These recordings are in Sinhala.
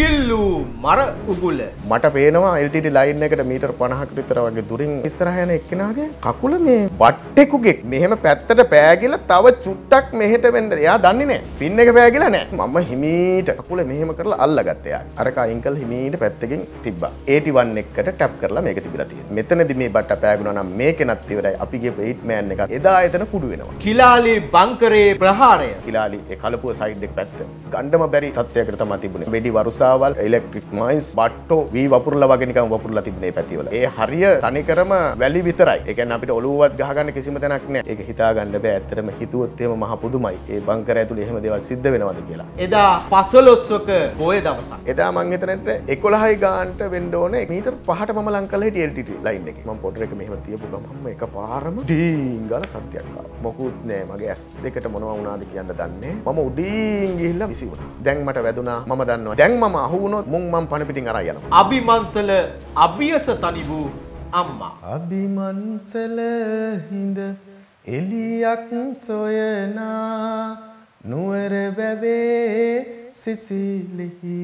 Gül විහිලූ මර උගුල මට පේනවා එල්ටට ලයින් එකට මීටර් පණහක් විතර වගේ දුරින් ඉස්රහයන එක්කෙනගේ කකුල මේ බට්ටෙකුගේ මෙහෙම පැත්තට පෑගිල තව චුට්ටක් මෙහෙට වෙන්න එයා දන්නේ නෑ පින්න එක පෑගිල නෑ මම හිමීට කකුල මෙහෙම කරලා අල්ල ගත්තයා අරක අයිංකල් හිමීට පැත්තකින් තිබ ඒටිවන් එකට ටැප් කරලා මේක තිබිලතිය මෙතනද මේ බට පෑගුණනම් මේ කෙනත් ඉවරයි අපිගේ පෙයිට්මෑන් එක එදා එතන කුඩු වෙනවා කිලාලි බංකරේ ප්‍රහාරය කිලාලි කලපුුව සයිඩ්ෙක් පැත්ත ගණ්ඩම බැරි තත්වයකට තම තිබුණ වැඩි වරුසාවල් එලෙක්ට්‍රික් මයින්ස් බට්ටෝ වී වපුරල වගෙනකම් වපුරලා තිබනේ පැතිවල ඒ හරිය තනිකරම වැලි විතරයි එකන් අපිට ඔලුවත් ගහගන්න කිසිම තැනක් නෑ එක හිතාගන්න බෑ ඇත්තරම හිතුවත්තේම මහ පුදුමයි ඒ බංකර ඇතුළ එහෙම දෙවල් සිද්ධ වෙනවද කියලා එදා පසලොස්සක පෝය දවසා එදා මං එතනට එකොළහයි ගාන්ට වෙන්ඩෝන මීට පහට ම ලංකල ටල්ට ලයින් එක ම පොටර එක මෙහම තියපු ගම එක පාරම ටීංගල සත්‍යයක්කා මොකුත් නෑ මගේ ඇස් දෙකට මොනවා වුනාද කියන්න දන්නේ මම උඩීගිහිල්ල විසිවුණ දැන්මට වැදුනා ම දන්නවා දැන් ම හුණ වුණොත් මුන් මම පණපිටින් අරන් යනවා. අභිමන්සල අභියස තනි වූ අම්මා. අභිමන්සල හිඳ එලියක් සොයනා නුවර බැවේ සිසිලෙහි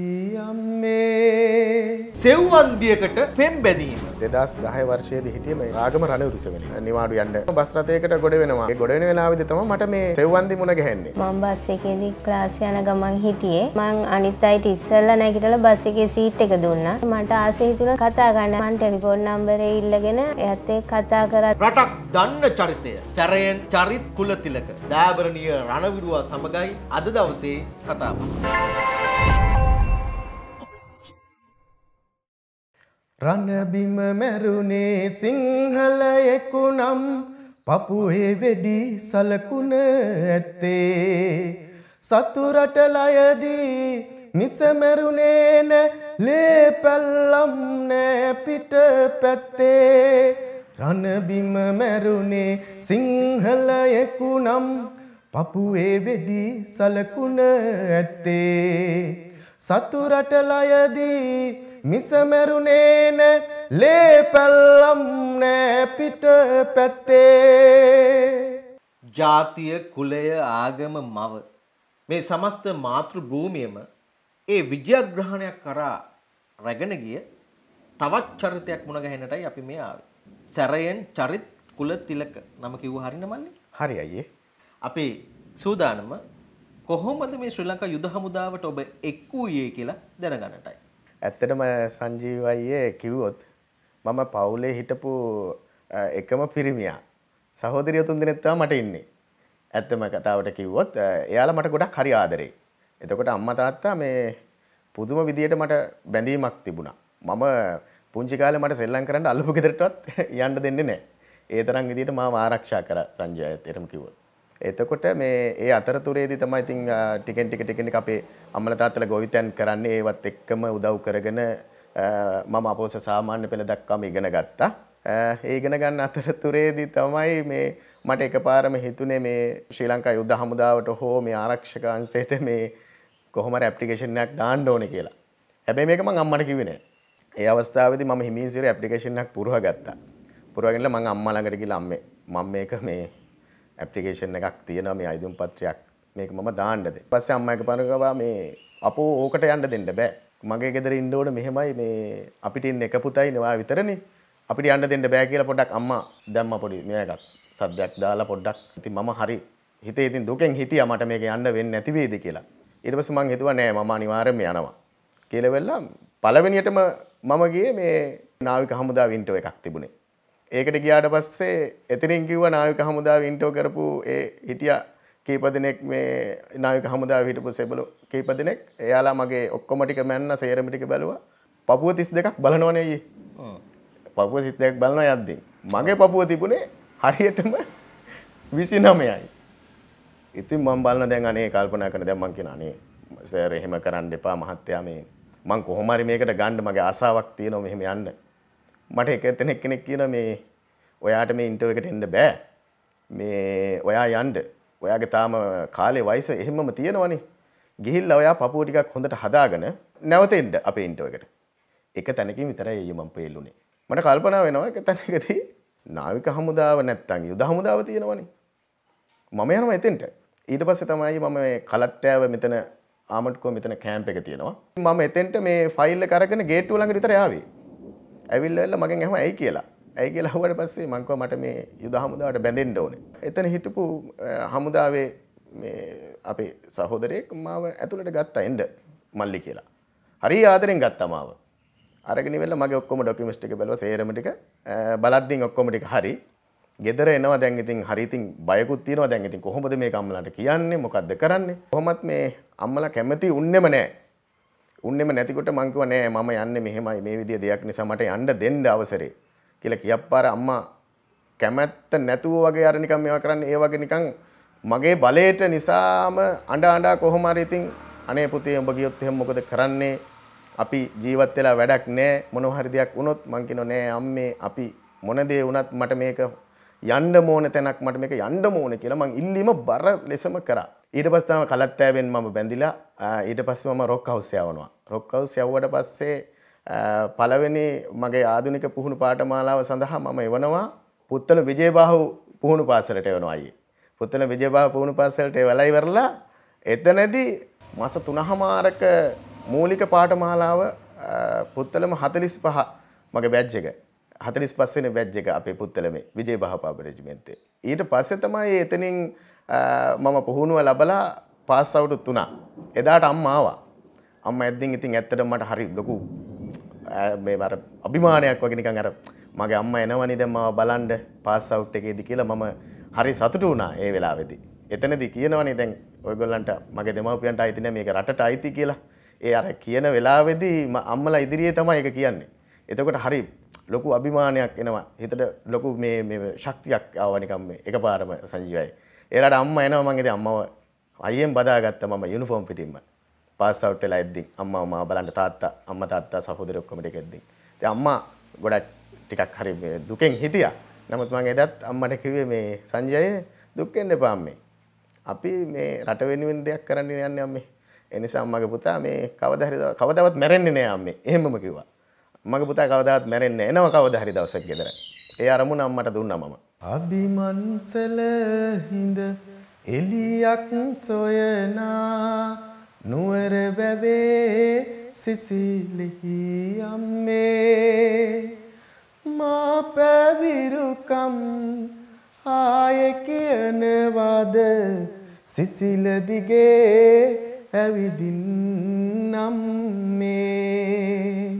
අම්මේ සෙව්වන්දියකට පෙම් බැදීම දෙදස් දහය වර්ෂයේද හිටියම ආගම රණයුතුසවෙන නිවාඩු යන්න බස්රතයකට ගොඩ වෙනවා ගොඩන වෙලාවිද තම මට මේ සෙව්වන්දි මුණ ගැන්නේ මං බස් එකේදී ක්ලාස් යන ගමන් හිටියේ මං අනිත් අයට ඉස්සල්ල නැගිටලා බස් එකේ සීට් එක දුන්නා මට ආසයි තුන කතා ගන්න මං ටෙලිෆෝන් නම්බරේ ඉල්ලගෙන එයත් එක්ක කතා කරා රටක් දන්න චරිතය සැරයෙන් චරිත් කුලතිලක දාබරණීය රණවිරුවා සමගයි අද දවසේ කතාව. රණබිම මැරුණේ සිංහලයෙකු නම් පපුයේ වෙඩි සලකුණ ඇත්තේ සතුරට ලයදී මිස මැරුණේ නැ ලේ පැල්ලම් නෑ පිට පැත්තේ රණබිම මැරුණේ සිංහලයෙකු නම් පපුුවේ වෙඩි සලකුණ ඇත්තේ සතුරට ලයදී මිසමැරුණේන ලේපැල්ලම් නෑ පිට පැත්තේ ජාතිය කුලය ආගම මව මේ සමස්ත මාතෘ භූමියම ඒ විජයග්‍රහණයක් කරා රැගෙන ගිය තවත් චරිතයක් මුණගැහෙනටයි අපි මේ ආවේ. සැරයෙන් චරිත් කුල තිලක නම කිව්ව හරිනමල්ලි? හරි අයියේ. අපේ සූදානම කොහොමද මේ ශ්‍රී ලංකා යුද හමුදාවට ඔබ එක් වූයේ කියලා දැනගන්නටයි. ඇත්තටම සංජීව අයියේ කිව්වොත් මම පවුලේ හිටපු එකම පිරිමියා. සහෝදරිය තුන් දෙනෙක් තමයි මට ඉන්නේ. ඇත්තම කතාවට කිව්වොත් එයාලා මට ගොඩක් හරි ආදරේ. එතකොට අම්මා තාත්තා මේ පුදුම විදියට මට බැඳීමක් තිබුණා. මම පුංචි කාලේ මට සෙල්ලම් කරන්න අල්ලපු ගෙදරටවත් යන්න දෙන්නේ නැහැ. ඒ තරම් විදියට මාව ආරක්ෂා කරා සංජය ඇත්තටම කිව්වොත්. එතකොට මේ ඒ අතරතුරේදී තමයි ඉතින් ටිකෙන් ටික ටිකෙන් ටික අපේ අම්මලා තාත්තලා ගොවිතැන් කරන්නේ ඒවත් එක්කම උදව් කරගෙන මම අපෝස සාමාන්‍ය පෙළ දක්වාම ඉගෙන ගත්තා. ඒ ඉගෙන ගන්න අතරතුරේදී තමයි මේ මට එකපාරම හිතුනේ මේ ශ්‍රී ලංකා යුද්ධ හමුදාවට හෝ මේ ආරක්ෂක අංශයට මේ කොහොම හරි ඇප්ලිකේෂන් එකක් දාන්න ඕනේ කියලා. හැබැයි මේක මම අම්මට කිව්වේ නෑ. ඒ අවස්ථාවේදී මම හිමින් සිර ඇප්ලිකේෂන් එකක් පුරව ගත්තා. පුරවගෙනලා මම අම්මා ළඟට ගිහලා අම්මේ මම මේක මේ ඇප්ලිකේෂන් එකක් තියෙනවා මේ අයිදුම් පත්‍රයක් මේක මම දාන්නද. පස්සේ අම්මා එකපාරකවා මේ අපෝ ඕකට යන්න දෙන්න බෑ. මගේ ගෙදර ඉන්න ඕන මෙහෙමයි මේ අපිට ඉන්න එක පුතයි නවා විතරනේ. අපිට යන්න දෙන්න බෑ කියලා පොඩ්ඩක් අම්මා දැම්මා පොඩි මෙයා එකක්. සද්දයක් දාලා පොඩ්ඩක්. ඉතින් මම හරි හිතේ ඉතින් දුකෙන් හිටියා මට මේක යන්න වෙන්නේ නැති වේද කියලා. ඊට පස්සේ මං හිතුවා නෑ මම අනිවාර්යයෙන්ම යනවා. කියලා වෙලා පළවෙනියටම මම ගියේ මේ නාවික හමුදා වින්ටෝ එකක් තිබුණේ. ඒකට ගියාට පස්සේ එතනින් කිව්ව නාවික හමුදාව ඉන්ටෝ කරපු ඒ හිටිය කීප දෙනෙක් මේ නාවික හමුදාව හිටපු සෙබළු කීප දෙනෙක් එයාලා මගේ ඔක්කොම ටික මැන්න සේරම ටික බැලුවා. පපුව 32ක් බලනවනේ ඊ. පපුව 32ක් බලන යද්දී මගේ පපුව තිබුණේ හරියටම 29යි. ඉතින් මම බලන දැන් අනේ කල්පනා කරන දැන් මං කියන අනේ සර් එහෙම කරන්න එපා මහත්තයා මේ මං කොහොම හරි මේකට ගන්න මගේ ආසාවක් තියෙනවා මෙහෙම යන්න. මට එක එතනෙක් කෙනෙක් කියන මේ ඔයාට මේ ඉන්ටර් එකට එන්න බෑ මේ ඔයා යන්ඩ ඔයාගේ තාම කාලේ වයිස එහෙමම තියෙනවනේ ගිහිල්ල ඔයා පපුුව ටිකක් හොඳට හදාගෙන නැවතෙන්ට අප ඉන්ටර් එකට එක තැනකින් විතරයි ඒ මම පේල්ලුනේ මට කල්පනා වෙනවා එක තැනකති නාවික හමුදාව නැත්තන් යුද හමුදාව තියෙනවනේ මම යනවා එතෙන්ට ඊට පස්සේ තමයි මම කලත්තෑව මෙතන ආමට්කෝ මෙතන කෑම්ප එක තියෙනවා මම එතෙන්ට මේ ෆයිල්ල කරගෙන ගේට්ටුව ළඟට විතර යාවේ ඇවිල්ල මගෙන් ඇහම ඇයි කියලා ඇයි කියලා හුවට පස්සේ මංකව මට මේ යුද හමුදාවට බැඳෙන්ඩ ඕන එතන හිටපු හමුදාවේ අපේ සහෝදරයෙක් මාව ඇතුළට ගත්තා එන්ඩ මල්ලි කියලා හරි ආදරෙන් ගත්තමාව අරගෙනවෙල මගේ ඔක්කොම ඩොකිමස්ටික බැලව සේරමටික බලද්දිින් ඔක්කොමටික හරි ගෙදර එනවා දැන්ගඉතින් හරිතින් බයකුත් තියෙනවා දැන්ගඉතින් කොහොමද මේ කම්ලට කියන්නේ මොකක්ද කරන්නේ හොමත් මේ අම්මල කැමති උන්නෙම නෑ උන්නෙම නැතිකොට මං කිව්වා නෑ මම යන්නේ මෙහෙමයි මේ විදිය දෙයක් නිසා මට යන්න දෙන්න අවසරේ කියලා කියප්පාර අම්මා කැමැත්ත නැතුව වගේ අර නිකන් මේවා කරන්නේ ඒ වගේ නිකන් මගේ බලයට නිසාම අඬ අඬ කොහොම හරි ඉතින් අනේ පුතේ උඹ ගියොත් එහෙම මොකද කරන්නේ අපි ජීවත් වෙලා වැඩක් නෑ මොනවා හරි දෙයක් වුණොත් මං කියනවා නෑ අම්මේ අපි මොන දේ වුණත් මට මේක යන්න ඕන තැනක් මට මේක යන්න ඕන කියලා මං ඉල්ලීම බර ලෙසම කරා ඊට පස්ස තම කලත්තෑවෙන් මම බැඳිලා ඊට පස්ස මම රොක් හවුස් යවනවා. රොක් හවුස් යවුවට පස්සේ පළවෙනි මගේ ආධුනික පුහුණු පාඨමාලාව සඳහා මම එවනවා පුත්තල විජේබාහු පුහුණු පාසලට එවනවා අයියේ. පුත්තල විජේබාහු පුහුණු පාසලට එවලා ඉවරලා එතනදී මාස 3මාරක මූලික පාඨමාලාව පුත්තලම 45 මගේ බැච් එක 45 වෙනි බැච් එක අපේ පුත්තලමේ විජේබාහු පාබ රෙජිමෙන්තේ. ඊට පස්සේ තමයි එතනින් මම පුහුණුව ලබලා පාස් අවුරුත් වුණා. එදාට අම්මා ආවා. අම්මා ඇද්දින් ඉතින් ඇත්තටම මට හරි ලොකු මේ අර අභිමානයක් වගේ නිකන් අර මගේ අම්මා එනවනේ දැන් මාව බලන්න පාස් අවුට් එකේදී කියලා මම හරි සතුටු වුණා ඒ වෙලාවේදී. එතනදී කියනවනේ දැන් ඔයගොල්ලන්ට මගේ දෙමව්පියන්ට අයිති නෑ මේක රටට අයිති කියලා. ඒ අර කියන වෙලාවේදී අම්මලා ඉදිරියේ තමයි ඒක කියන්නේ. එතකොට හරි ලොකු අභිමානයක් එනවා. හිතට ලොකු මේ මේ ශක්තියක් ආවා නිකන් මේ එකපාරම සංජීවයේ. එරට අම්ම එනවා මං ඉතින් අම්මව අයියෙන් බදාගත්තා මම යුනිෆෝම් පිටින්ම පාස් අවුට් වෙලා එද්දින් අම්මව මාව බලන්න තාත්තා අම්මා තාත්තා සහෝදර ඔක්කොම ටික එද්දින් ඉතින් අම්මා ගොඩක් ටිකක් හරි දුකෙන් හිටියා නමුත් මං එදත් අම්මට කිව්වේ මේ සංජය දුක් වෙන්න එපා අම්මේ අපි මේ රට වෙනුවෙන් දෙයක් කරන්න යන්නේ අම්මේ. ඒ නිසා මගේ පුතා මේ කවදා හරි කවදාවත් මැරෙන්නේ නෑ අම්මේ. එහෙමම කිව්වා. මගේ පුතා කවදාවත් මැරෙන්නේ නෑ. එනවා කවදා හරි දවසක් ගෙදර. ඒ අරමුණ අම්මට දුන්නා මම. අභිමන්සල හිඳ එලියක් සොයනා නුවර බැවේ සිසිලිහි අම්මේ මා පැවිරුකම් ආය කියනවද සිසිල දිගේ ඇවිදින්නම් මේ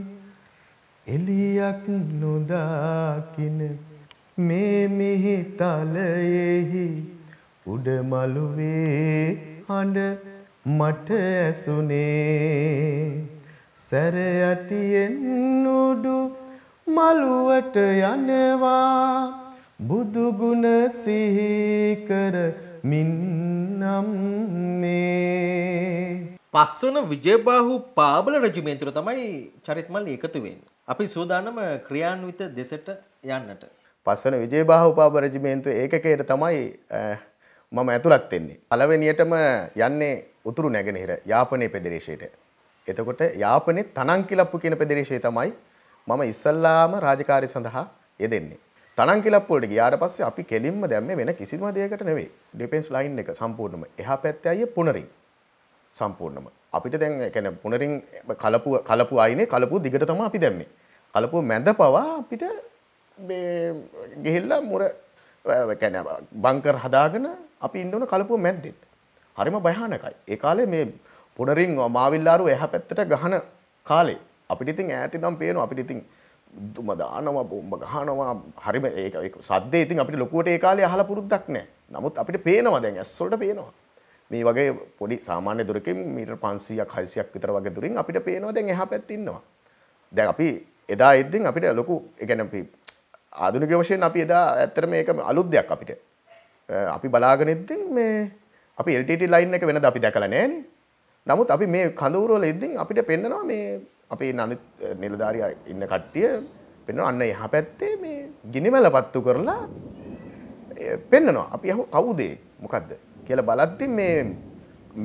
එලියක් නොදාකින මේ මිහි තලයෙහි උඩ මළුවේ හඬ මට ඇසුනේ සැර යටියෙන් උඩු මළුවට යනවා බුදු ගුණ සිහි කර මින්නම් මේ පස්වන විජයබාහු පාබල රජමේන්තුර තමයි චරිත්මල් එකතු වෙන්නේ. අපි සූදානම ක්‍රියාන්විත දෙසට යන්නට. පස්සන විජේභාහ උපාපරජිමේන්තු ඒකකයට තමයි මම ඇතුළත් වෙන්නේ. පළවෙනියටම යන්නේ උතුරු නැගෙනහිර යාපනයේ පෙදරේශයට. එතකොට යාපනේ තනංකිලප්පු කියන පෙදරේශය තමයි මම ඉස්සල්ලාම රාජකාරි සඳහා යෙදෙන්නේ. තනංකිලප්පු වලට ගියාට පස්සේ අපි කෙලින්ම දැම්මේ වෙන කිසිම දෙයකට නෙවෙයි. ඩිෆෙන්ස් ලයින් එක සම්පූර්ණම එහා පැත්තේ අයිය පුනරින් සම්පූර්ණම. අපිට දැන් ඒ කියන්නේ පුනරින් කලපු කලපු අයිනේ කලපු දිගට තමයි අපි දැම්මේ. කලපුව මැද පවා අපිට ගෙහිල්ලා මුර කැන බංකර් හදාගෙන අපි ඉන්ඩන කලපු මැද්දෙත්. හරිම භයානකයි. ඒ කාලේ මේ පොඩරින් මාවිල්ලාරු එහ පැත්තට ගහන කාලේ අපිට ඉතින් ඇති දම් පේනු අපිට ඉතින් දුම දානවා බොම්බ ගහනවා හරිම ඒ සද්දේ ඉතින් අපිට ලොකුවට ඒ කාලේ අහලා පුරුද්දක් නැහැ. නමුත් අපිට පේනවා දැන් ඇස් වලට පේනවා. මේ වගේ පොඩි සාමාන්‍ය දුරකින් මීටර් 500ක් 600ක් විතර වගේ දුරින් අපිට පේනවා දැන් එහා පැත්තේ ඉන්නවා. දැන් අපි එදා ඉද්දින් අපිට ලොකු ඒ කියන්නේ ආදුනික වශයෙන් අපි එදා ඇත්තට මේක අලුත් දෙයක් අපිට. අපි බලාගෙන ඉද්දී මේ අපි LTT ලයින් එක වෙනද අපි දැකලා නැහැනේ. නමුත් අපි මේ කඳවුර වල ඉද්දී අපිට පෙන්නනවා මේ අපේ අනිත් නිලධාරියා ඉන්න කට්ටිය පෙන්නවා අන්න එහා පැත්තේ මේ ගිනිමැල පත්තු කරලා පෙන්නනවා. අපි අහුව කවුද මොකද්ද කියලා බලද්දී මේ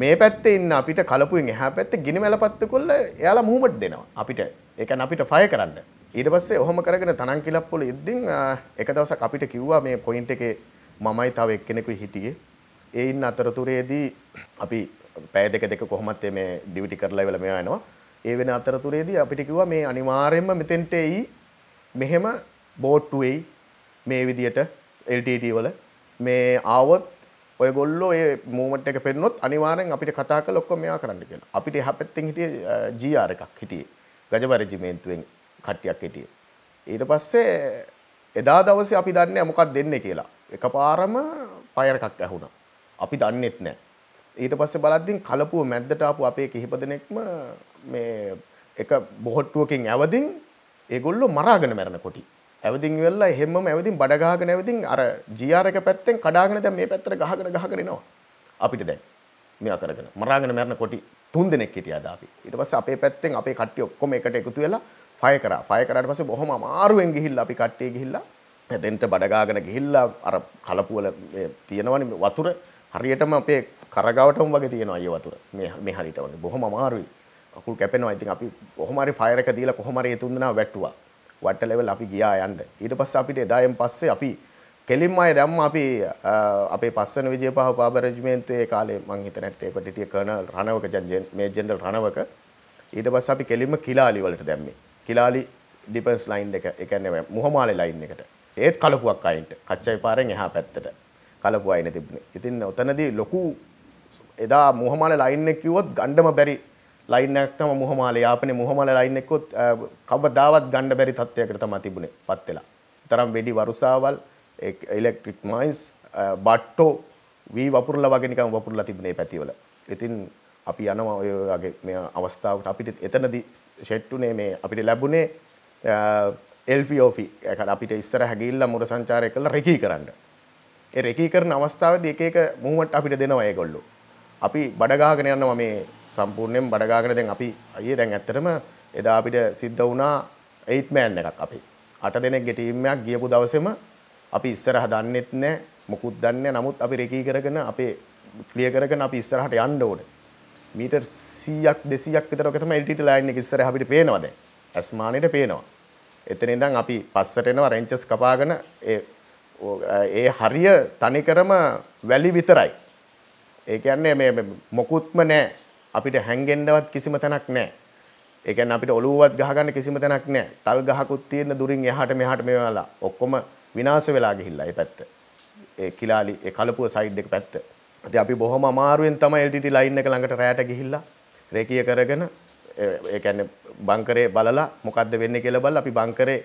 මේ පැත්තේ ඉන්න අපිට කලපුවෙන් එහා පැත්තේ ගිනිමැල පත්තු කරලා එයාලා මූවමන්ට් දෙනවා. අපිට ඒ කියන්නේ අපිට ෆයර් කරන්න. ඊට පස්සේ ඔහොම කරගෙන තනන් කිලප්පොල ඉද්දින් එක දවසක් අපිට කිව්වා මේ පොයින්ට් එකේ මමයි තව එක්කෙනෙකුයි හිටියේ. ඒ ඉන්න අතරතුරේදී අපි පැය දෙක දෙක කොහොමත් මේ ඩියුටි කරලා ඉවල මේවා යනවා. ඒ වෙන අතරතුරේදී අපිට කිව්වා මේ අනිවාර්යයෙන්ම මෙතෙන්ට එයි මෙහෙම බෝට්ටු වෙයි මේ විදියට LTT වල මේ ආවොත් ඔයගොල්ලෝ ඒ මූමට් එක පෙන්නොත් අනිවාර්යෙන් අපිට කතා කරලා ඔක්කොම මෙයා කරන්න කියලා. අපිට එහා පැත්තෙන් හිටියේ GR එකක් හිටියේ. ගජබර ජිමේන්තුවෙන් කට්ටියක් හිටියේ. ඊට පස්සේ එදා දවසේ අපි දන්නේ මොකක් දෙන්නේ කියලා. එකපාරම ෆයර් එකක් ඇහුණා. අපි දන්නෙත් නැහැ. ඊට පස්සේ බලද්දී කලපුව මැද්දට ආපු අපේ කිහිප දෙනෙක්ම මේ එක බොහට්ටුවකින් ඇවදින් ඒගොල්ලෝ මරාගෙන මැරෙන කොටි. ඇවදින් වෙලා එහෙම්මම ඇවදින් බඩ ගහගෙන ඇවදින් අර GR එක පැත්තෙන් කඩාගෙන දැන් මේ පැත්තට ගහගෙන ගහගෙන එනවා. අපිට දැන් මෙයා කරගෙන මරාගෙන මැරෙන කොටි තුන් දෙනෙක් හිටියා දාපි. ඊට පස්සේ අපේ පැත්තෙන් අපේ කට්ටිය ඔක්කොම එකට එකතු වෙලා ෆය කරා ෆය කරාට පස්සේ බොහොම අමාරුවෙන් ගිහිල්ලා අපි කට්ටිය ගිහිල්ලා එතෙන්ට බඩගාගෙන ගිහිල්ලා අර කලපුවල තියෙනවනේ වතුර හරියටම අපේ කරගාවටම වගේ තියෙනවා අය වතුර මේ මේ හරියට වගේ බොහොම අමාරුයි අකුල් කැපෙනවා ඉතින් අපි කොහොම හරි ෆයර් එක දීලා කොහොම හරි ඒ තුන් දෙනා වැටුවා වට ලෙවල් අපි ගියා යන්න ඊට පස්සේ අපිට එදායෙන් පස්සේ අපි කෙලින්ම අය දැම්ම අපි අපේ පස්සන විජයපහ පාබරජමේන්තුවේ කාලේ මං හිතන ටේපටිටිය කර්නල් රණවක ජෙන් මේජෙන්ඩල් රණවක ඊට පස්සේ අපි කෙලින්ම කිලාලි වලට දැම්මේ කිලාලි ඩිපන්ස් ලයින් එක එකන්නේ මුහමාලේ ලයින් එකට ඒත් කලපුවක් අයින්ට කච්චයි පාරෙන් එහා පැත්තට කලපු අයින තිබුණේ. ඉතින් ඔතනදී ලොකු එදා මුහමාලේ ලයින් එක කිව්වොත් ගණ්ඩම බැරි ලයින් එකක් තමයි මුහමාලේ යාපනේ මුහමාලේ ලයින් එකකොත් කවදාවත් ගණ්ඩ බැරි තත්ත්වයකට තමයි තිබුණේ පත් වෙලා. තරම් වෙඩි වරුසාවල් ඉලෙක්ට්‍රික් මයින්ස් බට්ටෝ වී වපුරලා වගේ නිකන් වපුරලා තිබුණේ පැතිවල. ඉතින් අපි යනවා ඔය වගේ මේ අවස්ථාවට අපිට එතනදි ෂෙට්ටුනේ මේ අපිට ලැබුණේ LPOP එක අපිට ඉස්සර හැගිල්ල මුර සංචාරය කළා රෙකී කරන්න. ඒ රෙකී කරන අවස්ථාවේදී එක එක මූවමන්ට් අපිට දෙනවා ඒගොල්ලෝ. අපි බඩගාගෙන යනවා මේ සම්පූර්ණයෙන් බඩගාගෙන දැන් අපි අයියේ දැන් ඇත්තටම එදා අපිට සිද්ධ වුණා 8 man එකක් අපි. 8 දෙනෙක්ගේ ටීම් එකක් ගියපු දවසේම අපි ඉස්සරහ දන්නෙත් නැහැ මොකුත් දන්නේ නමුත් අපි රෙකී කරගෙන අපේ ක්ලියර් කරගෙන අපි ඉස්සරහට යන්න ඕනේ. මීට සීයක් දෙසියක් විතරක තම එල්ටට ලයින් එක ඉස්සර අපිට පේනවද ඇස්මානයට පේනවා. එතන ඉඳන් අපි පස්සට එනවා රෙන්චස් කපාගෙන ඒ හරිය තනිකරම වැලි විතරයි. ඒ කියන්නේ මේ මොකුත්ම නෑ අපිට හැංගෙන්ඩවත් කිසිම තැනක් නෑ. ඒ කියන්නේ අපිට ඔලුවවත් ගහගන්න කිසිම තැනක් නෑ. තල් ගහකුත් තියෙන දුරින් එහාට මෙහාට මේවලා ඔක්කොම විනාශ වෙලා ගිහිල්ලා ඒ පැත්ත. ඒ කිලාලි ඒ කලපුව සයිඩ් එක පැත්ත. ඇති අපි බොහොම අමාරුවෙන් තම එල්ටට ලයින් එක ළඟට රෑට ගිහිල්ලා රැකිය කරගෙන ඒැන බංකරේ බලලා මොකක්ද වෙන්න කියල බල අපි බංකරේ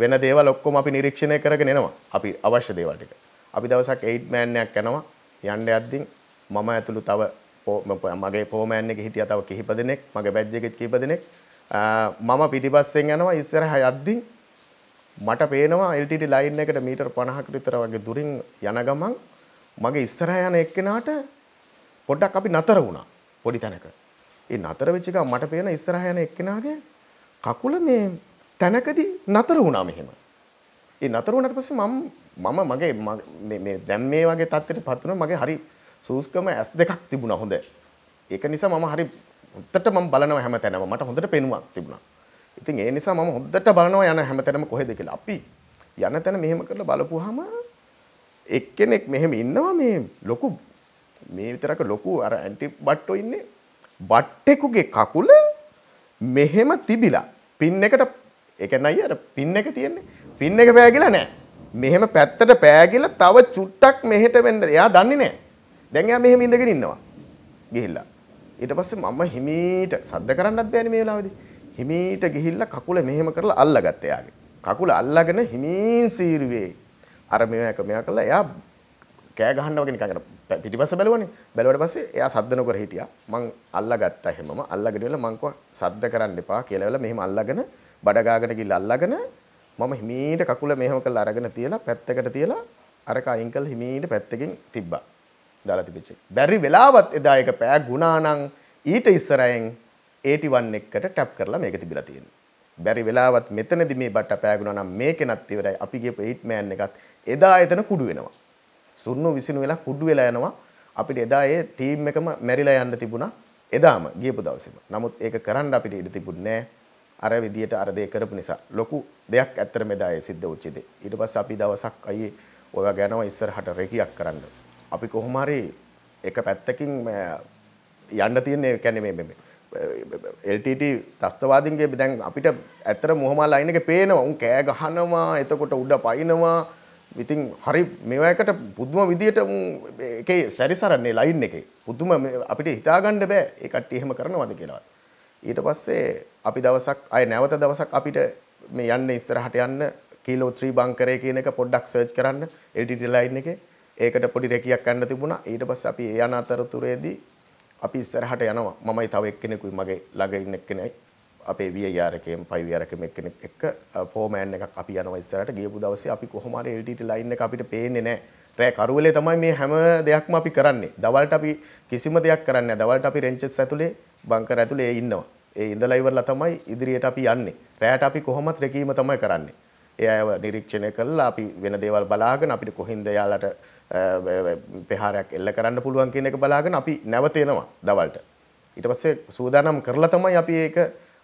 වෙන දේව ලොක්කොම අපි නිරීක්ෂණය කරගෙන එනවා අපි අවශ්‍ය දේවල්ටික අපි දවසක් ඒට් මෑන්යක් යනවා යන්ඩ අද්දිින් මම ඇතුළු තව මගේ පෝමෑන්ෙ හිටිය තව කිහිප දෙනෙක් මගේ බැද්ජගෙත් කිප දෙනෙක් මම පිටිපස්සෙන් යනවා ඉස්සරහ යද්දි මට පේනවා එල්ටට ලයින් එකට මීටර් පණහක් විතර වගේ දුරින් යන ගමන් මගේ ඉස්සරහ යන එක්කෙනාට පොඩ්ඩක් අපි නතර වුණා පොඩි තැනක. ඒ නතර වෙච්ච එක මට පේන ඉස්සරහ යන එක්කෙනාගේ කකුල මේ තැනකදී නතර වුණා මෙහෙම. ඒ නතර වුණාට පස්සේ මම මම මගේ මේ මේ දැන් මේ වගේ තත්ත්වයට පත් වුණා මගේ හරි සූස්කම ඇස් දෙකක් තිබුණා හොඳ. ඒක නිසා මම හරි හොඳට මම බලනවා හැමතැනම මට හොඳට පෙනුමක් තිබුණා. ඉතින් ඒ නිසා මම හොඳට බලනවා යන හැමතැනම කොහෙද කියලා. අපි යන තැන මෙහෙම කරලා බලපුවාම එක්කෙනෙක් මෙහෙම ඉන්නවා මේ ලොකු මේ විතරක ලොකු අර ඇන්ටි බට්ටෝ ඉන්නේ බට්ටෙකුගේ කකුල මෙහෙම තිබිලා පින් එකට එකන අයි අර පින් එක තියෙන්නේ පින් එක පෑගිලා නෑ මෙහෙම පැත්තට පෑගිලා තව චුට්ටක් මෙහෙට වෙන්න එයා දන්නේ නෑ දැන් එයා මෙහෙම ඉඳගෙන ඉන්නවා ගිහිල්ලා ඊට පස්සේ මම හිමීට සද්ද කරන්නත් බෑනේ මේ වෙලාවේදී හිමීට ගිහිල්ලා කකුල මෙහෙම කරලා අල්ලගත්ත එයාගේ කකුල අල්ලගෙන හිමීන් සීරුවේ අර මේක මෙයා කළා එයා කෑ ගහන්න වගේ නිකන් අර පිටිපස්ස බැලුවනේ බැලුවට පස්සේ එයා සද්ද නොකර හිටියා මං අල්ලගත්තා හැමම අල්ලගෙන ඉවල මං කිව්වා සද්ද කරන්න එපා කියලා ඉවල මෙහෙම අල්ලගෙන බඩ ගාගෙන ගිහලා අල්ලගෙන මම හිමීට කකුල මෙහෙම කරලා අරගෙන තියලා පැත්තකට තියලා අරක අයින් කළා හිමීට පැත්තකින් තිබ්බා දාලා තිබිච්ච බැරි වෙලාවත් එදා එක පෑ ගුණානම් ඊට ඉස්සරයෙන් 81 එකට ටැප් කරලා මේක තිබිලා තියෙනවා. බැරි වෙලාවත් මෙතනදි මේ බට්ට පෑ ගුණානම් මේකෙනත් ඉවරයි. අපි ගියපු 8 මෑන් එකත් එදා එතන කුඩු වෙනවා. සුන්නු විසිනු වෙලා කුඩු වෙලා යනවා. අපිට එදා ඒ ටීම් එකම මැරිලා යන්න තිබුණා. එදාම ගියපු දවසේම. නමුත් ඒක කරන්න අපිට ඉඩ තිබුණේ අර විදියට අර දේ කරපු නිසා ලොකු දෙයක් ඇත්තටම එදා ඒ සිද්ධ වෙච්ච දේ. ඊට පස්සේ අපි දවසක් අයියේ ඔයා ගැනව ඉස්සරහට රෙකියක් කරන්න. අපි කොහොම හරි එක පැත්තකින් යන්න තියෙන ඒ කියන්නේ මේ මේ LTT තස්තවාදීන්ගේ දැන් අපිට ඇත්තට මොහමල් ලයින් එකේ පේනවා උන් කෑ ගහනවා එතකොට උඩ පයින්නවා ඉතින් හරි මේවායකට පුදුම විදියට එකේ සැරිසරන්නේ ලයින් එකේ පුදුම අපිට හිතාගන්න බෑ ඒ කට්ටිය එහෙම කරනවද කියලා. ඊට පස්සේ අපි දවසක් අය නැවත දවසක් අපිට මේ යන්න ඉස්සරහට යන්න කීලෝ 3 බංකරේ කියන එක පොඩ්ඩක් සර්ච් කරන්න LTT ලයින් එකේ ඒකට පොඩි රැකියක් ගන්න තිබුණා. ඊට පස්සේ අපි ඒ යන අතරතුරේදී අපි ඉස්සරහට යනවා. මමයි තව එක්කෙනෙකුයි මගේ ළඟ ඉන්න එක්කෙනෙක්. අපේ ව්‍යයාරකයෙන් පයි වියරකම එක්කෙනෙක් එක්ක ෆෝමෑන් එකක් අපි යනවා ඉස්සරහට ගියපු දවසේ අපි කොහොම හරි LTT ලයින් එක අපිට පේන්නේ නැහැ රෑ කරුවලේ තමයි මේ හැම දෙයක්ම අපි කරන්නේ දවල්ට අපි කිසිම දෙයක් කරන්නේ නැහැ දවල්ට අපි රෙන්චස් ඇතුලේ බංකර් ඇතුලේ ඉන්නවා ඒ ඉඳලා ඉවරලා තමයි ඉදිරියට අපි යන්නේ රෑට අපි කොහොමත් රැකීම තමයි කරන්නේ ඒ අයව නිරීක්ෂණය කරලා අපි වෙන දේවල් බලාගෙන අපිට කොහින්ද යාලට පෙහාරයක් එල්ල කරන්න පුළුවන් කියන එක බලාගෙන අපි නැවතෙනවා දවල්ට ඊට පස්සේ සූදානම් කරලා තමයි අපි ඒක